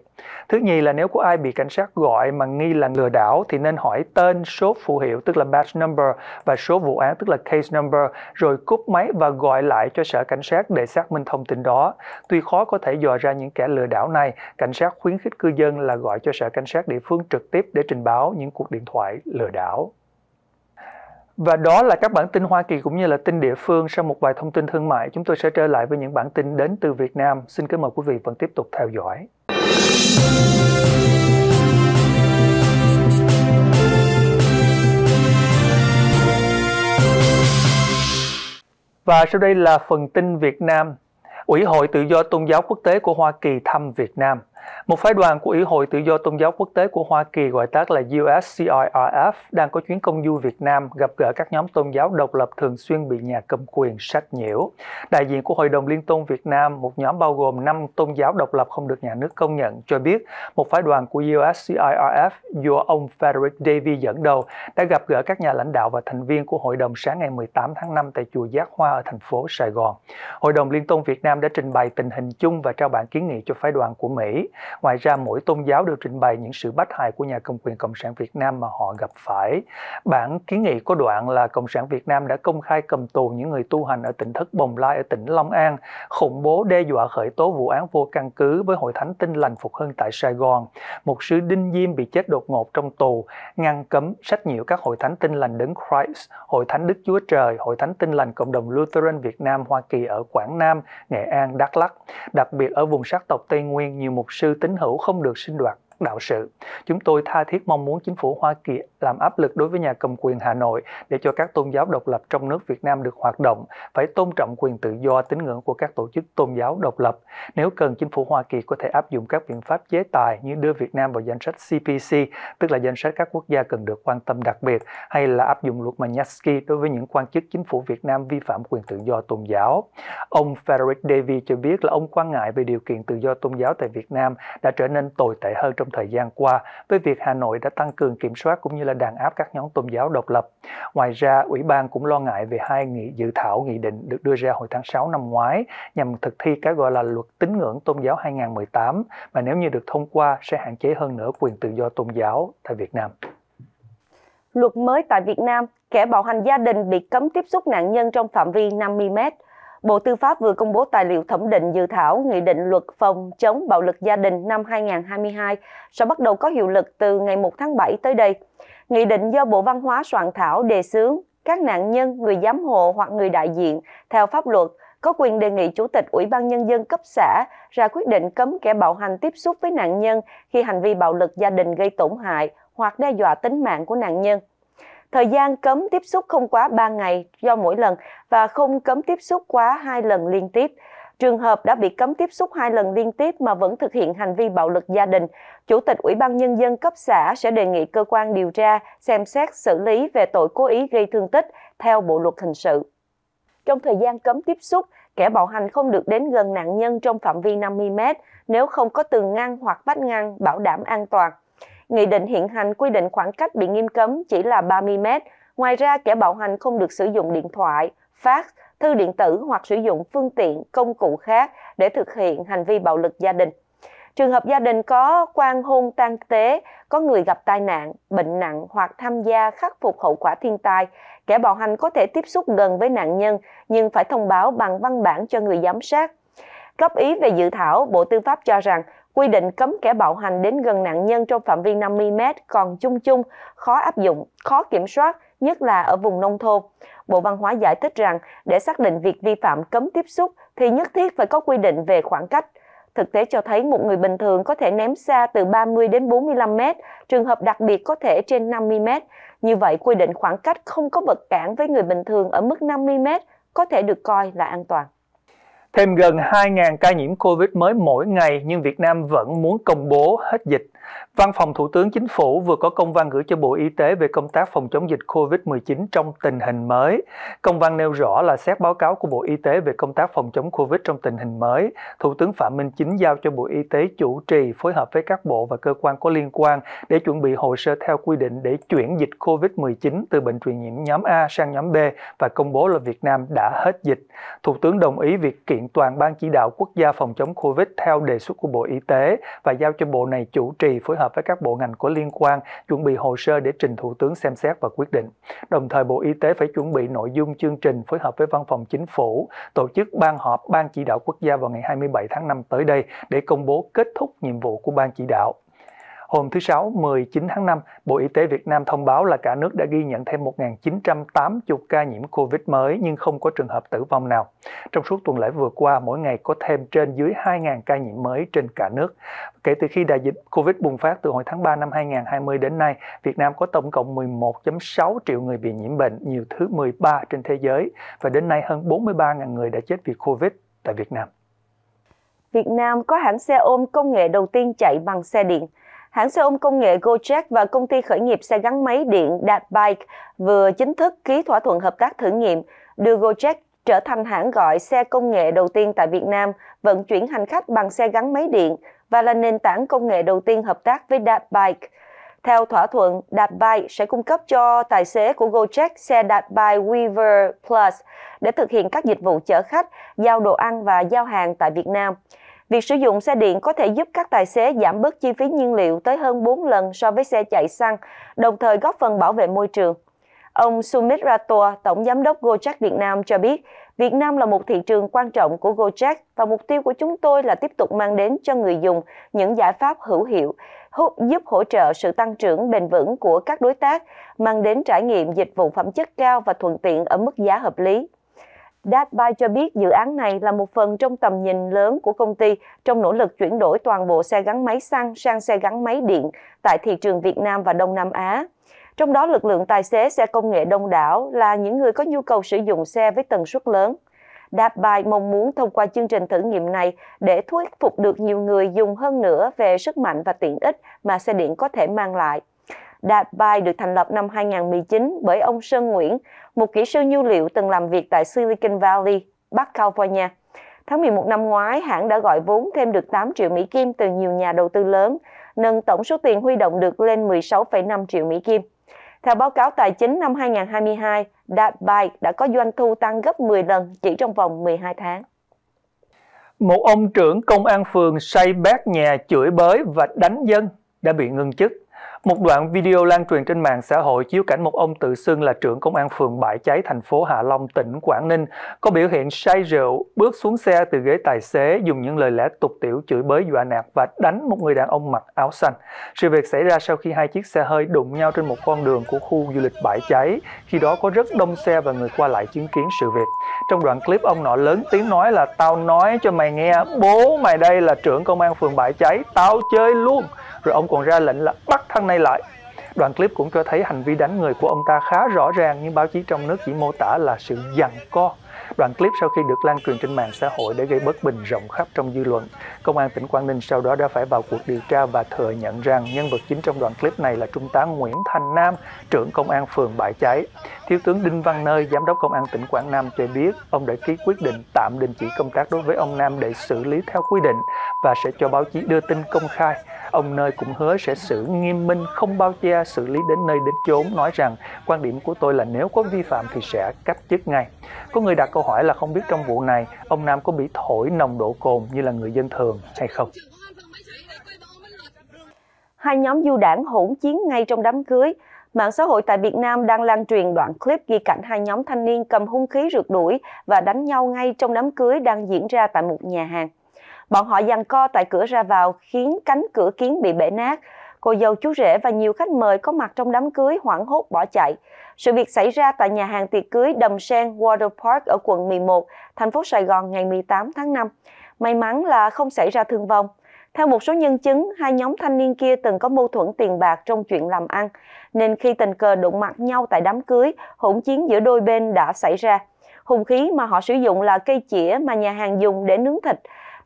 Thứ nhì là nếu có ai bị cảnh sát gọi mà nghi nghi là lừa đảo thì nên hỏi tên, số phù hiệu tức là batch number và số vụ án tức là case number rồi cúp máy và gọi lại cho sở cảnh sát để xác minh thông tin đó. Tuy khó có thể dò ra những kẻ lừa đảo này, cảnh sát khuyến khích cư dân là gọi cho sở cảnh sát địa phương trực tiếp để trình báo những cuộc điện thoại lừa đảo. Và đó là các bản tin Hoa Kỳ cũng như là tin địa phương. Sau một vài thông tin thương mại, chúng tôi sẽ trở lại với những bản tin đến từ Việt Nam. Xin kính mời quý vị vẫn tiếp tục theo dõi. Và sau đây là phần tin Việt Nam. Ủy hội Tự do Tôn giáo Quốc tế của Hoa Kỳ thăm Việt Nam. Một phái đoàn của Ủy hội Tự do Tôn giáo Quốc tế của Hoa Kỳ gọi tắt là USCIRF đang có chuyến công du Việt Nam gặp gỡ các nhóm tôn giáo độc lập thường xuyên bị nhà cầm quyền sách nhiễu. Đại diện của Hội đồng Liên tôn Việt Nam, một nhóm bao gồm 5 tôn giáo độc lập không được nhà nước công nhận, cho biết một phái đoàn của USCIRF do ông Frederick Davy dẫn đầu đã gặp gỡ các nhà lãnh đạo và thành viên của hội đồng sáng ngày 18 tháng 5 tại Chùa Giác Hoa ở thành phố Sài Gòn. Hội đồng Liên tôn Việt Nam đã trình bày tình hình chung và trao bản kiến nghị cho phái đoàn của Mỹ. Ngoài ra mỗi tôn giáo đều trình bày những sự bách hại của nhà cầm quyền Cộng sản Việt Nam mà họ gặp phải. Bản kiến nghị có đoạn là Cộng sản Việt Nam đã công khai cầm tù những người tu hành ở tỉnh Thất Bồng Lai ở tỉnh Long An, khủng bố đe dọa khởi tố vụ án vô căn cứ với hội thánh tinh lành Phục Hưng tại Sài Gòn. Một sư Đinh Diêm bị chết đột ngột trong tù, ngăn cấm sách nhiễu các hội thánh tinh lành đấng Christ, hội thánh Đức Chúa Trời, hội thánh tinh lành cộng đồng Lutheran Việt Nam Hoa Kỳ ở Quảng Nam, Nghệ An, Đắk Lắk. Đặc biệt ở vùng sắc tộc Tây Nguyên, nhiều mục sư tín hữu không được sinh hoạt đạo sự. Chúng tôi tha thiết mong muốn chính phủ Hoa Kỳ làm áp lực đối với nhà cầm quyền Hà Nội để cho các tôn giáo độc lập trong nước Việt Nam được hoạt động, phải tôn trọng quyền tự do tín ngưỡng của các tổ chức tôn giáo độc lập. Nếu cần, chính phủ Hoa Kỳ có thể áp dụng các biện pháp chế tài như đưa Việt Nam vào danh sách CPC, tức là danh sách các quốc gia cần được quan tâm đặc biệt, hay là áp dụng luật Magnitsky đối với những quan chức chính phủ Việt Nam vi phạm quyền tự do tôn giáo. Ông Frederick Davy cho biết là ông quan ngại về điều kiện tự do tôn giáo tại Việt Nam đã trở nên tồi tệ hơn trong thời gian qua với việc Hà Nội đã tăng cường kiểm soát cũng như là là đàn áp các nhóm tôn giáo độc lập. Ngoài ra, ủy ban cũng lo ngại về hai nghị dự thảo nghị định được đưa ra hồi tháng 6 năm ngoái nhằm thực thi cái gọi là luật tín ngưỡng tôn giáo 2018 mà nếu như được thông qua sẽ hạn chế hơn nữa quyền tự do tôn giáo tại Việt Nam. Luật mới tại Việt Nam, kẻ bạo hành gia đình bị cấm tiếp xúc nạn nhân trong phạm vi 50 mét. Bộ Tư pháp vừa công bố tài liệu thẩm định dự thảo Nghị định luật phòng chống bạo lực gia đình năm 2022 sẽ bắt đầu có hiệu lực từ ngày 1 tháng 7 tới đây. Nghị định do Bộ Văn hóa soạn thảo đề xướng, các nạn nhân, người giám hộ hoặc người đại diện theo pháp luật có quyền đề nghị Chủ tịch Ủy ban Nhân dân cấp xã ra quyết định cấm kẻ bạo hành tiếp xúc với nạn nhân khi hành vi bạo lực gia đình gây tổn hại hoặc đe dọa tính mạng của nạn nhân. Thời gian cấm tiếp xúc không quá 3 ngày do mỗi lần và không cấm tiếp xúc quá 2 lần liên tiếp Trường hợp đã bị cấm tiếp xúc hai lần liên tiếp mà vẫn thực hiện hành vi bạo lực gia đình, Chủ tịch Ủy ban Nhân dân cấp xã sẽ đề nghị cơ quan điều tra xem xét xử lý về tội cố ý gây thương tích theo Bộ Luật Hình sự. Trong thời gian cấm tiếp xúc, kẻ bạo hành không được đến gần nạn nhân trong phạm vi 50m nếu không có tường ngăn hoặc vách ngăn bảo đảm an toàn. Nghị định hiện hành quy định khoảng cách bị nghiêm cấm chỉ là 30 m. Ngoài ra, kẻ bạo hành không được sử dụng điện thoại, fax thư điện tử hoặc sử dụng phương tiện, công cụ khác để thực hiện hành vi bạo lực gia đình. Trường hợp gia đình có quan hôn tang tế, có người gặp tai nạn, bệnh nặng hoặc tham gia khắc phục hậu quả thiên tai, kẻ bạo hành có thể tiếp xúc gần với nạn nhân nhưng phải thông báo bằng văn bản cho người giám sát. Góp ý về dự thảo, Bộ Tư pháp cho rằng quy định cấm kẻ bạo hành đến gần nạn nhân trong phạm vi 50 m còn chung chung, khó áp dụng, khó kiểm soát, nhất là ở vùng nông thôn. Bộ Văn hóa giải thích rằng để xác định việc vi phạm cấm tiếp xúc thì nhất thiết phải có quy định về khoảng cách. Thực tế cho thấy một người bình thường có thể ném xa từ 30 đến 45 mét, trường hợp đặc biệt có thể trên 50 mét. Như vậy, quy định khoảng cách không có vật cản với người bình thường ở mức 50 mét có thể được coi là an toàn. Thêm gần 2.000 ca nhiễm COVID mới mỗi ngày nhưng Việt Nam vẫn muốn công bố hết dịch – Văn phòng Thủ tướng Chính phủ vừa có công văn gửi cho Bộ Y tế về công tác phòng chống dịch COVID-19 trong tình hình mới. Công văn nêu rõ là xét báo cáo của Bộ Y tế về công tác phòng chống COVID trong tình hình mới, Thủ tướng Phạm Minh Chính giao cho Bộ Y tế chủ trì phối hợp với các bộ và cơ quan có liên quan để chuẩn bị hồ sơ theo quy định để chuyển dịch COVID-19 từ bệnh truyền nhiễm nhóm A sang nhóm B và công bố là Việt Nam đã hết dịch. Thủ tướng đồng ý việc kiện toàn ban chỉ đạo quốc gia phòng chống COVID theo đề xuất của Bộ Y tế và giao cho bộ này chủ trì phối hợp với các bộ ngành có liên quan chuẩn bị hồ sơ để trình Thủ tướng xem xét và quyết định. Đồng thời, Bộ Y tế phải chuẩn bị nội dung chương trình phối hợp với Văn phòng Chính phủ tổ chức ban họp Ban chỉ đạo quốc gia vào ngày 27 tháng 5 tới đây để công bố kết thúc nhiệm vụ của Ban chỉ đạo. Hôm thứ Sáu 19 tháng 5, Bộ Y tế Việt Nam thông báo là cả nước đã ghi nhận thêm 1.980 ca nhiễm COVID mới nhưng không có trường hợp tử vong nào. Trong suốt tuần lễ vừa qua, mỗi ngày có thêm trên dưới 2.000 ca nhiễm mới trên cả nước. Kể từ khi đại dịch COVID bùng phát từ hồi tháng 3 năm 2020 đến nay, Việt Nam có tổng cộng 11.6 triệu người bị nhiễm bệnh, nhiều thứ 13 trên thế giới và đến nay hơn 43.000 người đã chết vì COVID tại Việt Nam. Việt Nam có hãng xe ôm công nghệ đầu tiên chạy bằng xe điện hãng xe ôm công nghệ Gojek và công ty khởi nghiệp xe gắn máy điện Datbike vừa chính thức ký thỏa thuận hợp tác thử nghiệm, đưa Gojek trở thành hãng gọi xe công nghệ đầu tiên tại Việt Nam vận chuyển hành khách bằng xe gắn máy điện và là nền tảng công nghệ đầu tiên hợp tác với Datbike. Theo thỏa thuận, Datbike sẽ cung cấp cho tài xế của Gojek xe Datbike Weaver Plus để thực hiện các dịch vụ chở khách, giao đồ ăn và giao hàng tại Việt Nam. Việc sử dụng xe điện có thể giúp các tài xế giảm bớt chi phí nhiên liệu tới hơn 4 lần so với xe chạy xăng, đồng thời góp phần bảo vệ môi trường. Ông Sumit Rator, Tổng Giám đốc Gojek Việt Nam cho biết, Việt Nam là một thị trường quan trọng của Gojek và mục tiêu của chúng tôi là tiếp tục mang đến cho người dùng những giải pháp hữu hiệu, giúp hỗ trợ sự tăng trưởng bền vững của các đối tác, mang đến trải nghiệm dịch vụ phẩm chất cao và thuận tiện ở mức giá hợp lý. Datbuy cho biết dự án này là một phần trong tầm nhìn lớn của công ty trong nỗ lực chuyển đổi toàn bộ xe gắn máy xăng sang xe gắn máy điện tại thị trường Việt Nam và Đông Nam Á. Trong đó lực lượng tài xế xe công nghệ đông đảo là những người có nhu cầu sử dụng xe với tần suất lớn. Datbuy mong muốn thông qua chương trình thử nghiệm này để thuyết phục được nhiều người dùng hơn nữa về sức mạnh và tiện ích mà xe điện có thể mang lại. Datby được thành lập năm 2019 bởi ông Sơn Nguyễn, một kỹ sư nhu liệu từng làm việc tại Silicon Valley, Bắc California. Tháng 11 năm ngoái, hãng đã gọi vốn thêm được 8 triệu Mỹ Kim từ nhiều nhà đầu tư lớn, nâng tổng số tiền huy động được lên 16,5 triệu Mỹ Kim. Theo báo cáo tài chính năm 2022, Datby đã có doanh thu tăng gấp 10 lần chỉ trong vòng 12 tháng. Một ông trưởng công an phường say bát nhà chửi bới và đánh dân đã bị ngưng chức. Một đoạn video lan truyền trên mạng xã hội chiếu cảnh một ông tự xưng là trưởng công an phường Bãi Cháy thành phố Hạ Long, tỉnh Quảng Ninh có biểu hiện say rượu, bước xuống xe từ ghế tài xế dùng những lời lẽ tục tiểu chửi bới dọa nạt và đánh một người đàn ông mặc áo xanh. Sự việc xảy ra sau khi hai chiếc xe hơi đụng nhau trên một con đường của khu du lịch Bãi Cháy, khi đó có rất đông xe và người qua lại chứng kiến sự việc. Trong đoạn clip ông nọ lớn tiếng nói là tao nói cho mày nghe, bố mày đây là trưởng công an phường Bãi Cháy, tao chơi luôn. Rồi ông còn ra lệnh là bắt thằng nay lại. Đoạn clip cũng cho thấy hành vi đánh người của ông ta khá rõ ràng nhưng báo chí trong nước chỉ mô tả là sự giằng co. Đoạn clip sau khi được lan truyền trên mạng xã hội để gây bất bình rộng khắp trong dư luận, Công an tỉnh Quảng Ninh sau đó đã phải vào cuộc điều tra và thừa nhận rằng nhân vật chính trong đoạn clip này là Trung tá Nguyễn Thành Nam, trưởng Công an phường Bãi Cháy. Thiếu tướng Đinh Văn Nơi, Giám đốc Công an tỉnh Quảng Nam cho biết ông đã ký quyết định tạm đình chỉ công tác đối với ông Nam để xử lý theo quy định và sẽ cho báo chí đưa tin công khai. Ông Nơi cũng hứa sẽ xử nghiêm minh không bao che xử lý đến nơi đến chốn nói rằng quan điểm của tôi là nếu có vi phạm thì sẽ cách chức ngay. Có người đặt câu hỏi là không biết trong vụ này ông Nam có bị thổi nồng độ cồn như là người dân thường hay không. Hai nhóm du đảng hỗn chiến ngay trong đám cưới. Mạng xã hội tại Việt Nam đang lan truyền đoạn clip ghi cảnh hai nhóm thanh niên cầm hung khí rượt đuổi và đánh nhau ngay trong đám cưới đang diễn ra tại một nhà hàng. Bọn họ giằng co tại cửa ra vào khiến cánh cửa kiến bị bể nát. Cô dâu chú rể và nhiều khách mời có mặt trong đám cưới hoảng hốt bỏ chạy. Sự việc xảy ra tại nhà hàng tiệc cưới Đầm Sen Water Park ở quận 11, thành phố Sài Gòn ngày 18 tháng 5. May mắn là không xảy ra thương vong. Theo một số nhân chứng, hai nhóm thanh niên kia từng có mâu thuẫn tiền bạc trong chuyện làm ăn, nên khi tình cờ đụng mặt nhau tại đám cưới, hỗn chiến giữa đôi bên đã xảy ra. Hùng khí mà họ sử dụng là cây chĩa mà nhà hàng dùng để nướng thịt,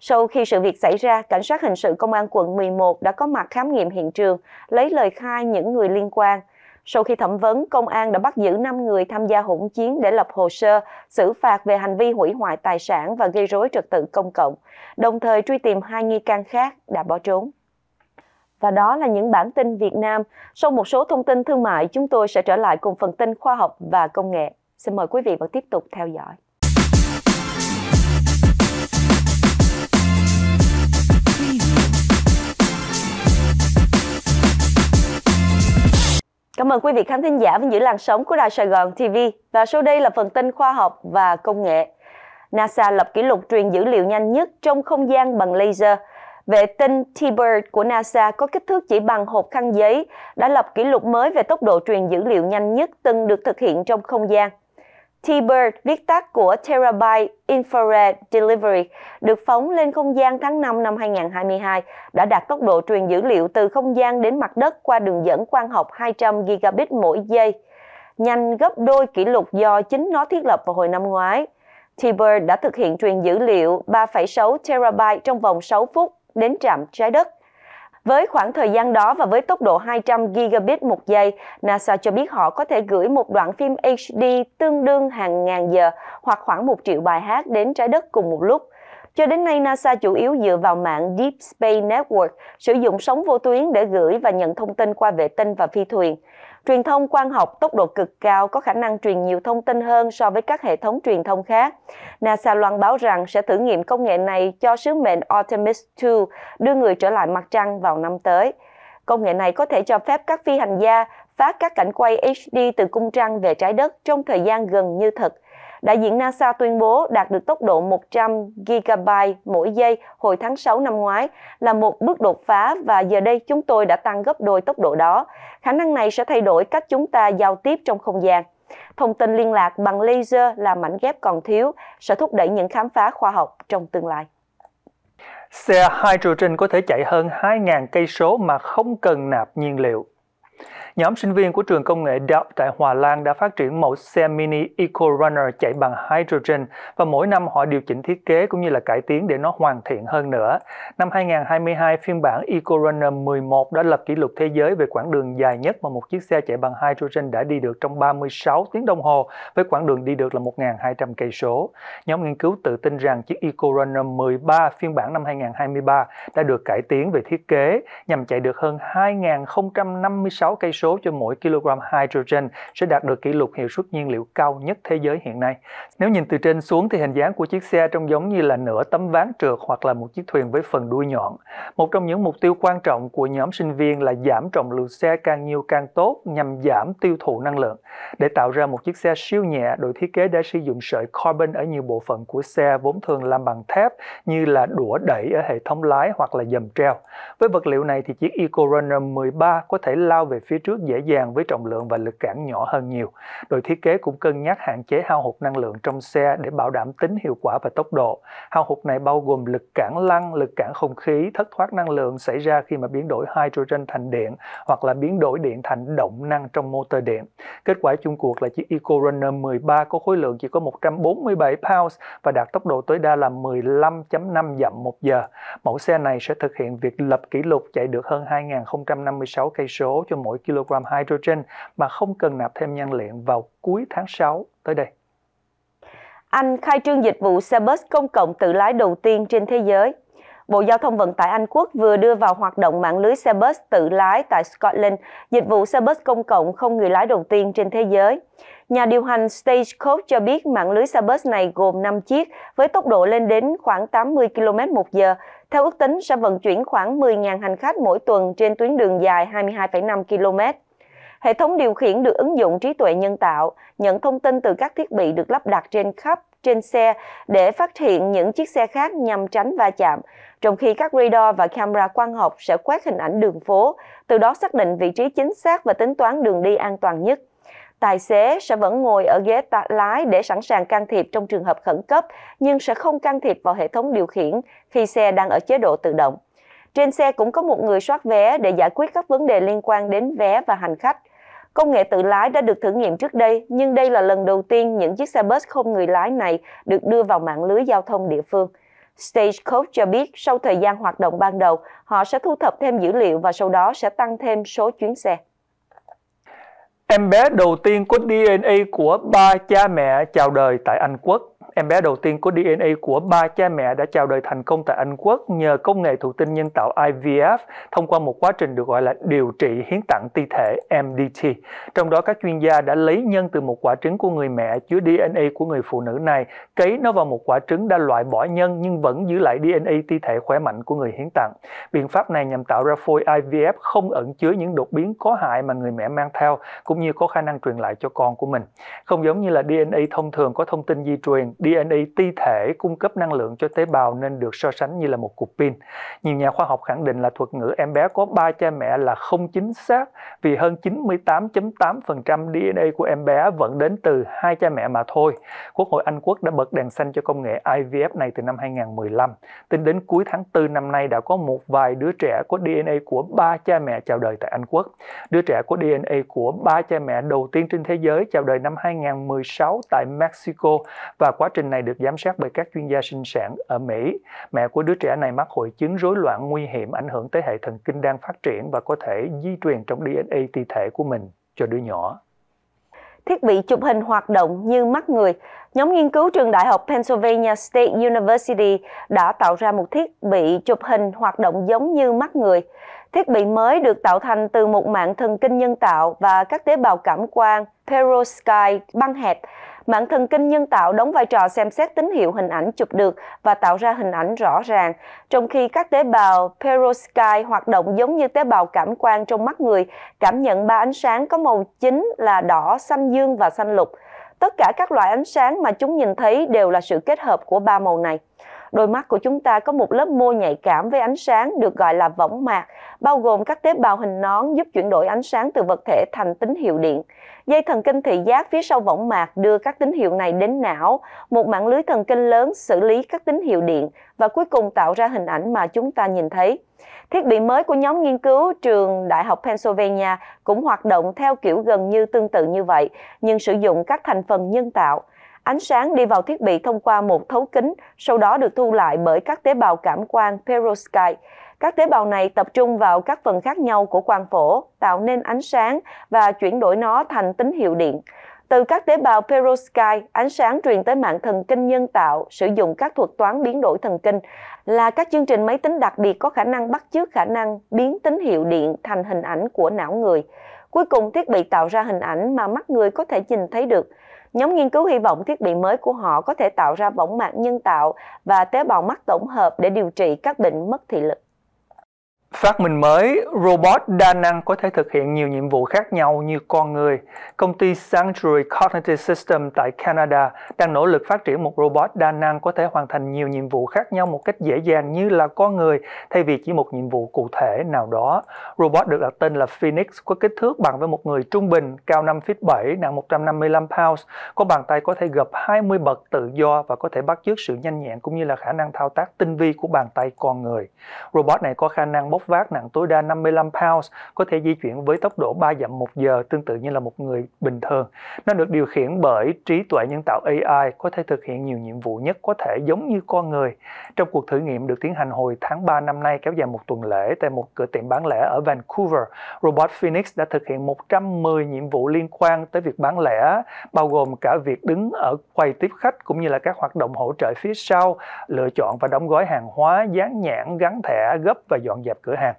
sau khi sự việc xảy ra, Cảnh sát hình sự Công an quận 11 đã có mặt khám nghiệm hiện trường, lấy lời khai những người liên quan. Sau khi thẩm vấn, công an đã bắt giữ 5 người tham gia hỗn chiến để lập hồ sơ, xử phạt về hành vi hủy hoại tài sản và gây rối trật tự công cộng, đồng thời truy tìm hai nghi can khác đã bỏ trốn. Và đó là những bản tin Việt Nam. Sau một số thông tin thương mại, chúng tôi sẽ trở lại cùng phần tin khoa học và công nghệ. Xin mời quý vị vẫn tiếp tục theo dõi. Cảm ơn quý vị khán thính giả vẫn giữ làn sóng của Đài Sài Gòn TV. Và sau đây là phần tin khoa học và công nghệ. NASA lập kỷ lục truyền dữ liệu nhanh nhất trong không gian bằng laser. Vệ tinh T-Bird của NASA có kích thước chỉ bằng hộp khăn giấy đã lập kỷ lục mới về tốc độ truyền dữ liệu nhanh nhất từng được thực hiện trong không gian. T-Bird, viết tắt của Terabyte Infrared Delivery, được phóng lên không gian tháng 5 năm 2022, đã đạt tốc độ truyền dữ liệu từ không gian đến mặt đất qua đường dẫn quang học 200 gigabit mỗi giây, nhanh gấp đôi kỷ lục do chính nó thiết lập vào hồi năm ngoái. T-Bird đã thực hiện truyền dữ liệu 3,6 terabyte trong vòng 6 phút đến trạm trái đất, với khoảng thời gian đó và với tốc độ 200 gigabit một giây, NASA cho biết họ có thể gửi một đoạn phim HD tương đương hàng ngàn giờ hoặc khoảng một triệu bài hát đến trái đất cùng một lúc. Cho đến nay, NASA chủ yếu dựa vào mạng Deep Space Network, sử dụng sóng vô tuyến để gửi và nhận thông tin qua vệ tinh và phi thuyền. Truyền thông quang học tốc độ cực cao có khả năng truyền nhiều thông tin hơn so với các hệ thống truyền thông khác. NASA loan báo rằng sẽ thử nghiệm công nghệ này cho sứ mệnh Artemis 2 đưa người trở lại mặt trăng vào năm tới. Công nghệ này có thể cho phép các phi hành gia phát các cảnh quay HD từ cung trăng về trái đất trong thời gian gần như thật, đại diện NASA tuyên bố đạt được tốc độ 100 gigabyte mỗi giây hồi tháng 6 năm ngoái là một bước đột phá và giờ đây chúng tôi đã tăng gấp đôi tốc độ đó. Khả năng này sẽ thay đổi cách chúng ta giao tiếp trong không gian. Thông tin liên lạc bằng laser là mảnh ghép còn thiếu, sẽ thúc đẩy những khám phá khoa học trong tương lai. Xe hydrogen có thể chạy hơn 2.000 cây số mà không cần nạp nhiên liệu. Nhóm sinh viên của trường công nghệ Delft tại Hòa Lan đã phát triển mẫu xe mini EcoRunner chạy bằng hydrogen và mỗi năm họ điều chỉnh thiết kế cũng như là cải tiến để nó hoàn thiện hơn nữa. Năm 2022, phiên bản EcoRunner 11 đã lập kỷ lục thế giới về quãng đường dài nhất mà một chiếc xe chạy bằng hydrogen đã đi được trong 36 tiếng đồng hồ với quãng đường đi được là 1.200 cây số. Nhóm nghiên cứu tự tin rằng chiếc EcoRunner 13 phiên bản năm 2023 đã được cải tiến về thiết kế nhằm chạy được hơn 2.056 cây số số cho mỗi kg hydrogen sẽ đạt được kỷ lục hiệu suất nhiên liệu cao nhất thế giới hiện nay. Nếu nhìn từ trên xuống thì hình dáng của chiếc xe trông giống như là nửa tấm ván trượt hoặc là một chiếc thuyền với phần đuôi nhọn. Một trong những mục tiêu quan trọng của nhóm sinh viên là giảm trọng lượng xe càng nhiều càng tốt nhằm giảm tiêu thụ năng lượng. Để tạo ra một chiếc xe siêu nhẹ, đội thiết kế đã sử dụng sợi carbon ở nhiều bộ phận của xe vốn thường làm bằng thép như là đũa đẩy ở hệ thống lái hoặc là dầm treo. Với vật liệu này thì chiếc EcoRunner 13 có thể lao về phía trước trước dễ dàng với trọng lượng và lực cản nhỏ hơn nhiều. Đội thiết kế cũng cân nhắc hạn chế hao hụt năng lượng trong xe để bảo đảm tính hiệu quả và tốc độ. Hao hụt này bao gồm lực cản lăn, lực cản không khí, thất thoát năng lượng xảy ra khi mà biến đổi hydrogen thành điện hoặc là biến đổi điện thành động năng trong motor điện. Kết quả chung cuộc là chiếc Eco Runner 13 có khối lượng chỉ có 147 pounds và đạt tốc độ tối đa là 15.5 dặm một giờ. Mẫu xe này sẽ thực hiện việc lập kỷ lục chạy được hơn 2.056 cây số cho mỗi km kg hydrogen mà không cần nạp thêm nhiên liệu vào cuối tháng 6 tới đây. Anh khai trương dịch vụ xe bus công cộng tự lái đầu tiên trên thế giới. Bộ Giao thông Vận tải Anh Quốc vừa đưa vào hoạt động mạng lưới xe bus tự lái tại Scotland, dịch vụ xe bus công cộng không người lái đầu tiên trên thế giới. Nhà điều hành Stagecoach cho biết mạng lưới xe bus này gồm 5 chiếc với tốc độ lên đến khoảng 80 km một giờ theo ước tính sẽ vận chuyển khoảng 10.000 hành khách mỗi tuần trên tuyến đường dài 22,5 km. Hệ thống điều khiển được ứng dụng trí tuệ nhân tạo, nhận thông tin từ các thiết bị được lắp đặt trên khắp trên xe để phát hiện những chiếc xe khác nhằm tránh va chạm, trong khi các radar và camera quang học sẽ quét hình ảnh đường phố, từ đó xác định vị trí chính xác và tính toán đường đi an toàn nhất tài xế sẽ vẫn ngồi ở ghế tạ lái để sẵn sàng can thiệp trong trường hợp khẩn cấp, nhưng sẽ không can thiệp vào hệ thống điều khiển khi xe đang ở chế độ tự động. Trên xe cũng có một người soát vé để giải quyết các vấn đề liên quan đến vé và hành khách. Công nghệ tự lái đã được thử nghiệm trước đây, nhưng đây là lần đầu tiên những chiếc xe bus không người lái này được đưa vào mạng lưới giao thông địa phương. Stagecoach cho biết sau thời gian hoạt động ban đầu, họ sẽ thu thập thêm dữ liệu và sau đó sẽ tăng thêm số chuyến xe em bé đầu tiên có DNA của ba cha mẹ chào đời tại Anh Quốc em bé đầu tiên có DNA của ba cha mẹ đã chào đời thành công tại Anh Quốc nhờ công nghệ thụ tinh nhân tạo IVF thông qua một quá trình được gọi là điều trị hiến tặng ti thể MDT. Trong đó các chuyên gia đã lấy nhân từ một quả trứng của người mẹ chứa DNA của người phụ nữ này, cấy nó vào một quả trứng đã loại bỏ nhân nhưng vẫn giữ lại DNA ti thể khỏe mạnh của người hiến tặng. Biện pháp này nhằm tạo ra phôi IVF không ẩn chứa những đột biến có hại mà người mẹ mang theo cũng như có khả năng truyền lại cho con của mình. Không giống như là DNA thông thường có thông tin di truyền DNA ti thể cung cấp năng lượng cho tế bào nên được so sánh như là một cục pin. Nhiều nhà khoa học khẳng định là thuật ngữ em bé có ba cha mẹ là không chính xác vì hơn 98.8% DNA của em bé vẫn đến từ hai cha mẹ mà thôi. Quốc hội Anh Quốc đã bật đèn xanh cho công nghệ IVF này từ năm 2015. Tính đến cuối tháng 4 năm nay đã có một vài đứa trẻ có DNA của ba cha mẹ chào đời tại Anh Quốc. Đứa trẻ có DNA của ba cha mẹ đầu tiên trên thế giới chào đời năm 2016 tại Mexico và quá trình này được giám sát bởi các chuyên gia sinh sản ở Mỹ. Mẹ của đứa trẻ này mắc hội chứng rối loạn nguy hiểm ảnh hưởng tới hệ thần kinh đang phát triển và có thể di truyền trong DNA ti thể của mình cho đứa nhỏ. Thiết bị chụp hình hoạt động như mắt người. Nhóm nghiên cứu trường đại học Pennsylvania State University đã tạo ra một thiết bị chụp hình hoạt động giống như mắt người. Thiết bị mới được tạo thành từ một mạng thần kinh nhân tạo và các tế bào cảm quan perovskite băng hẹp Mạng thần kinh nhân tạo đóng vai trò xem xét tín hiệu hình ảnh chụp được và tạo ra hình ảnh rõ ràng, trong khi các tế bào perovskite hoạt động giống như tế bào cảm quan trong mắt người, cảm nhận ba ánh sáng có màu chính là đỏ, xanh dương và xanh lục. Tất cả các loại ánh sáng mà chúng nhìn thấy đều là sự kết hợp của ba màu này. Đôi mắt của chúng ta có một lớp mô nhạy cảm với ánh sáng được gọi là võng mạc, bao gồm các tế bào hình nón giúp chuyển đổi ánh sáng từ vật thể thành tín hiệu điện. Dây thần kinh thị giác phía sau võng mạc đưa các tín hiệu này đến não, một mạng lưới thần kinh lớn xử lý các tín hiệu điện và cuối cùng tạo ra hình ảnh mà chúng ta nhìn thấy. Thiết bị mới của nhóm nghiên cứu trường Đại học Pennsylvania cũng hoạt động theo kiểu gần như tương tự như vậy, nhưng sử dụng các thành phần nhân tạo. Ánh sáng đi vào thiết bị thông qua một thấu kính, sau đó được thu lại bởi các tế bào cảm quan perovskite. Các tế bào này tập trung vào các phần khác nhau của quang phổ, tạo nên ánh sáng và chuyển đổi nó thành tín hiệu điện. Từ các tế bào perovskite, ánh sáng truyền tới mạng thần kinh nhân tạo sử dụng các thuật toán biến đổi thần kinh là các chương trình máy tính đặc biệt có khả năng bắt chước khả năng biến tín hiệu điện thành hình ảnh của não người. Cuối cùng, thiết bị tạo ra hình ảnh mà mắt người có thể nhìn thấy được. Nhóm nghiên cứu hy vọng thiết bị mới của họ có thể tạo ra võng mạc nhân tạo và tế bào mắt tổng hợp để điều trị các bệnh mất thị lực. Phát minh mới, robot đa năng có thể thực hiện nhiều nhiệm vụ khác nhau như con người. Công ty Sanctuary Cognitive System tại Canada đang nỗ lực phát triển một robot đa năng có thể hoàn thành nhiều nhiệm vụ khác nhau một cách dễ dàng như là con người thay vì chỉ một nhiệm vụ cụ thể nào đó. Robot được đặt tên là Phoenix có kích thước bằng với một người trung bình, cao 5 feet 7, nặng 155 pounds, có bàn tay có thể gập 20 bậc tự do và có thể bắt chước sự nhanh nhẹn cũng như là khả năng thao tác tinh vi của bàn tay con người. Robot này có khả năng bốc vác nặng tối đa 55 pounds có thể di chuyển với tốc độ 3 dặm một giờ tương tự như là một người bình thường. Nó được điều khiển bởi trí tuệ nhân tạo AI có thể thực hiện nhiều nhiệm vụ nhất có thể giống như con người. Trong cuộc thử nghiệm được tiến hành hồi tháng 3 năm nay kéo dài một tuần lễ tại một cửa tiệm bán lẻ ở Vancouver, robot Phoenix đã thực hiện 110 nhiệm vụ liên quan tới việc bán lẻ, bao gồm cả việc đứng ở quầy tiếp khách cũng như là các hoạt động hỗ trợ phía sau, lựa chọn và đóng gói hàng hóa, dán nhãn, gắn thẻ, gấp và dọn dẹp cửa cửa hàng.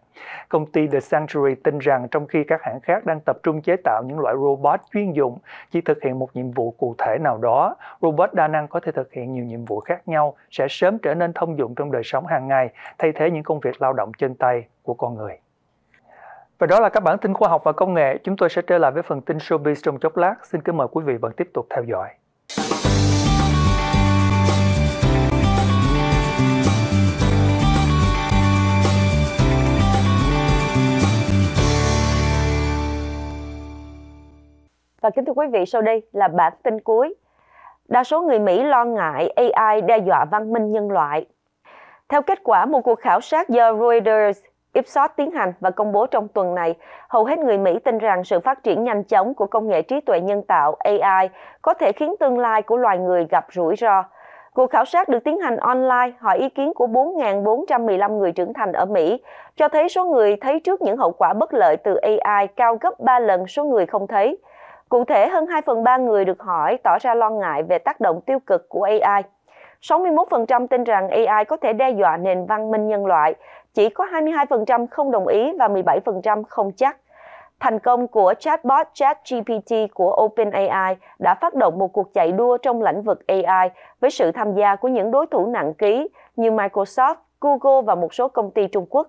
Công ty The Sanctuary tin rằng trong khi các hãng khác đang tập trung chế tạo những loại robot chuyên dụng chỉ thực hiện một nhiệm vụ cụ thể nào đó, robot đa năng có thể thực hiện nhiều nhiệm vụ khác nhau sẽ sớm trở nên thông dụng trong đời sống hàng ngày, thay thế những công việc lao động chân tay của con người. Và đó là các bản tin khoa học và công nghệ. Chúng tôi sẽ trở lại với phần tin showbiz trong chốc lát. Xin kính mời quý vị vẫn tiếp tục theo dõi. Và kính thưa quý vị, sau đây là bản tin cuối. Đa số người Mỹ lo ngại AI đe dọa văn minh nhân loại. Theo kết quả một cuộc khảo sát do Reuters Ipsos tiến hành và công bố trong tuần này, hầu hết người Mỹ tin rằng sự phát triển nhanh chóng của công nghệ trí tuệ nhân tạo AI có thể khiến tương lai của loài người gặp rủi ro. Cuộc khảo sát được tiến hành online hỏi ý kiến của 4.415 người trưởng thành ở Mỹ, cho thấy số người thấy trước những hậu quả bất lợi từ AI cao gấp 3 lần số người không thấy. Cụ thể, hơn 2 phần 3 người được hỏi tỏ ra lo ngại về tác động tiêu cực của AI. 61% tin rằng AI có thể đe dọa nền văn minh nhân loại, chỉ có 22% không đồng ý và 17% không chắc. Thành công của chatbot ChatGPT của OpenAI đã phát động một cuộc chạy đua trong lĩnh vực AI với sự tham gia của những đối thủ nặng ký như Microsoft, Google và một số công ty Trung Quốc.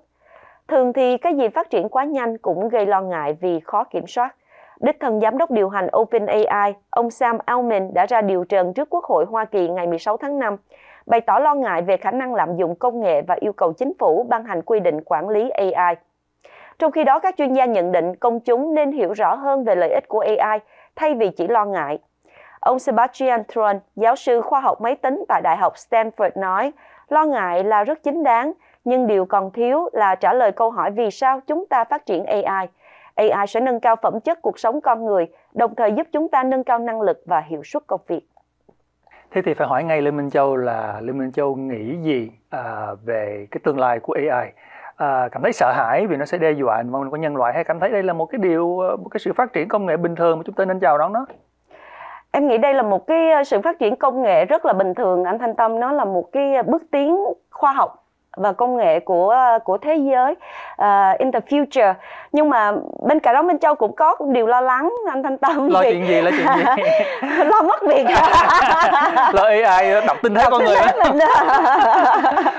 Thường thì cái gì phát triển quá nhanh cũng gây lo ngại vì khó kiểm soát. Đích thân giám đốc điều hành OpenAI, ông Sam Altman đã ra điều trần trước Quốc hội Hoa Kỳ ngày 16 tháng 5, bày tỏ lo ngại về khả năng lạm dụng công nghệ và yêu cầu chính phủ ban hành quy định quản lý AI. Trong khi đó, các chuyên gia nhận định công chúng nên hiểu rõ hơn về lợi ích của AI thay vì chỉ lo ngại. Ông Sebastian Thrun, giáo sư khoa học máy tính tại Đại học Stanford nói, lo ngại là rất chính đáng, nhưng điều còn thiếu là trả lời câu hỏi vì sao chúng ta phát triển AI – AI sẽ nâng cao phẩm chất cuộc sống con người, đồng thời giúp chúng ta nâng cao năng lực và hiệu suất công việc. Thế thì phải hỏi ngay Lê Minh Châu là Lê Minh Châu nghĩ gì à, về cái tương lai của AI? À, cảm thấy sợ hãi vì nó sẽ đe dọa anh vong của nhân loại hay cảm thấy đây là một cái điều một cái sự phát triển công nghệ bình thường mà chúng ta nên chào đón nó? Em nghĩ đây là một cái sự phát triển công nghệ rất là bình thường anh Thanh Tâm nó là một cái bước tiến khoa học và công nghệ của của thế giới uh, in the future nhưng mà bên cạnh đó minh châu cũng có điều lo lắng anh thanh tâm lo chuyện gì lo chuyện gì lo mất việc lo ý ai đọc tin hết con người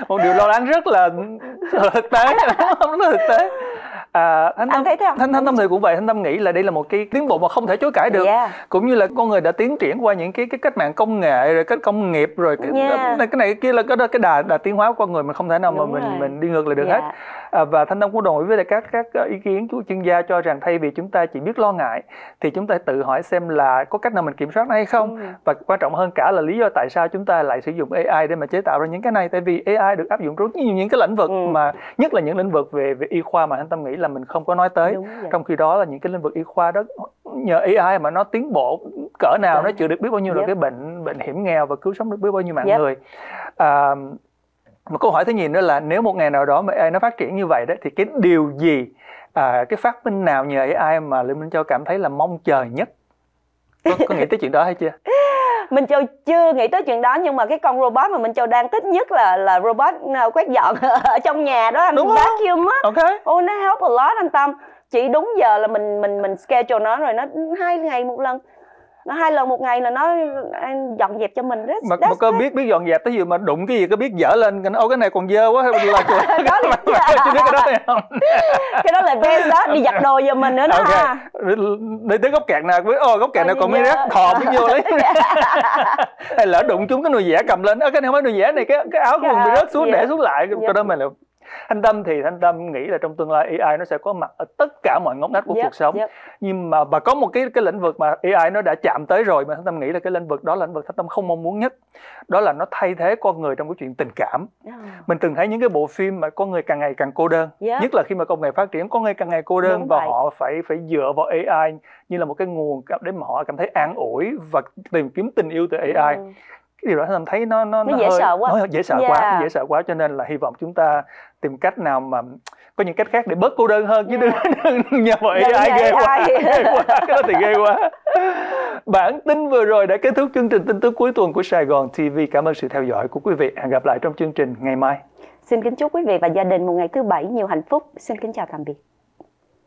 một điều lo lắng rất là thực tế không rất là thực tế à, thanh tâm, thấy thế không? thanh thanh tâm thì cũng vậy thanh tâm nghĩ là đây là một cái tiến bộ mà không thể chối cãi được yeah. cũng như là con người đã tiến triển qua những cái cái cách mạng công nghệ rồi cách công nghiệp rồi cái yeah. cái này cái kia là cái cái đà đà tiến hóa của con người mình không thể nào mà Đúng mình rồi. mình đi ngược lại được yeah. hết À, và thanh tâm cũng đồng ý với các các ờ, ý kiến của chuyên gia cho rằng thay vì chúng ta chỉ biết lo ngại thì chúng ta tự hỏi xem là có cách nào mình kiểm soát nó hay không ừ. và quan trọng hơn cả là lý do tại sao chúng ta lại sử dụng AI để mà chế tạo ra những cái này tại vì AI được áp dụng rất nhiều những cái lĩnh vực ừ. mà nhất là những lĩnh vực về về y khoa mà anh tâm nghĩ là mình không có nói tới trong khi đó là những cái lĩnh vực y khoa đó nhờ AI mà nó tiến bộ cỡ nào Đúng. nó chữa được biết bao nhiêu yep. là cái bệnh bệnh hiểm nghèo và cứu sống được biết bao nhiêu mạng yep. người à, một câu hỏi thứ nhìn nữa là nếu một ngày nào đó mà AI nó phát triển như vậy đó thì cái điều gì à, cái phát minh nào nhờ AI mà Lê Minh Châu cảm thấy là mong chờ nhất có, có nghĩ tới chuyện đó hay chưa Minh Châu chưa nghĩ tới chuyện đó nhưng mà cái con robot mà Minh Châu đang thích nhất là là robot à, quét dọn ở trong nhà đó anh Đúng vacuum á. Ok. Ôi oh, nó help a lot anh Tâm. Chỉ đúng giờ là mình mình mình schedule nó rồi nó hai ngày một lần nó hai lần một ngày là nó ờ, dọn dẹp cho mình rất mà, mà có biết biết dọn dẹp tới giờ mà đụng cái gì có biết dở lên cái ô cái này còn dơ quá là cái đó là chưa cái đó hay cái đó là best đó đi giặt đồ giờ mình nữa đó okay. ha đi tới góc kẹt nè với ô góc kẹt ờ, nào còn mới rác thò mới vô lấy hay lỡ đụng chúng cái nồi dẻ cầm lên ở cái này không nồi dẻ này cái cái áo của mình bị rớt xuống để xuống lại cho dạ. đó mình là thanh tâm thì thanh tâm nghĩ là trong tương lai AI nó sẽ có mặt ở tất cả mọi ngóc ngách của yep, cuộc sống yep. nhưng mà và có một cái cái lĩnh vực mà AI nó đã chạm tới rồi mà thanh tâm nghĩ là cái lĩnh vực đó là lĩnh vực thanh tâm không mong muốn nhất đó là nó thay thế con người trong cái chuyện tình cảm yeah. À. mình từng thấy những cái bộ phim mà con người càng ngày càng cô đơn yep. nhất là khi mà công nghệ phát triển con người càng ngày cô đơn Đúng và vậy. họ phải phải dựa vào AI như là một cái nguồn để mà họ cảm thấy an ủi và tìm kiếm tình yêu từ AI yeah ừ cái điều đó làm thấy nó nó, nó, nó dễ hơi, sợ quá nó dễ sợ yeah. quá dễ sợ quá cho nên là hy vọng chúng ta tìm cách nào mà có những cách khác để bớt cô đơn hơn chứ yeah. đừng, đừng nhờ mọi đừng ai ghê quá, ghê quá cái đó thì ghê quá bản tin vừa rồi đã kết thúc chương trình tin tức cuối tuần của Sài Gòn TV cảm ơn sự theo dõi của quý vị hẹn gặp lại trong chương trình ngày mai xin kính chúc quý vị và gia đình một ngày thứ bảy nhiều hạnh phúc xin kính chào tạm biệt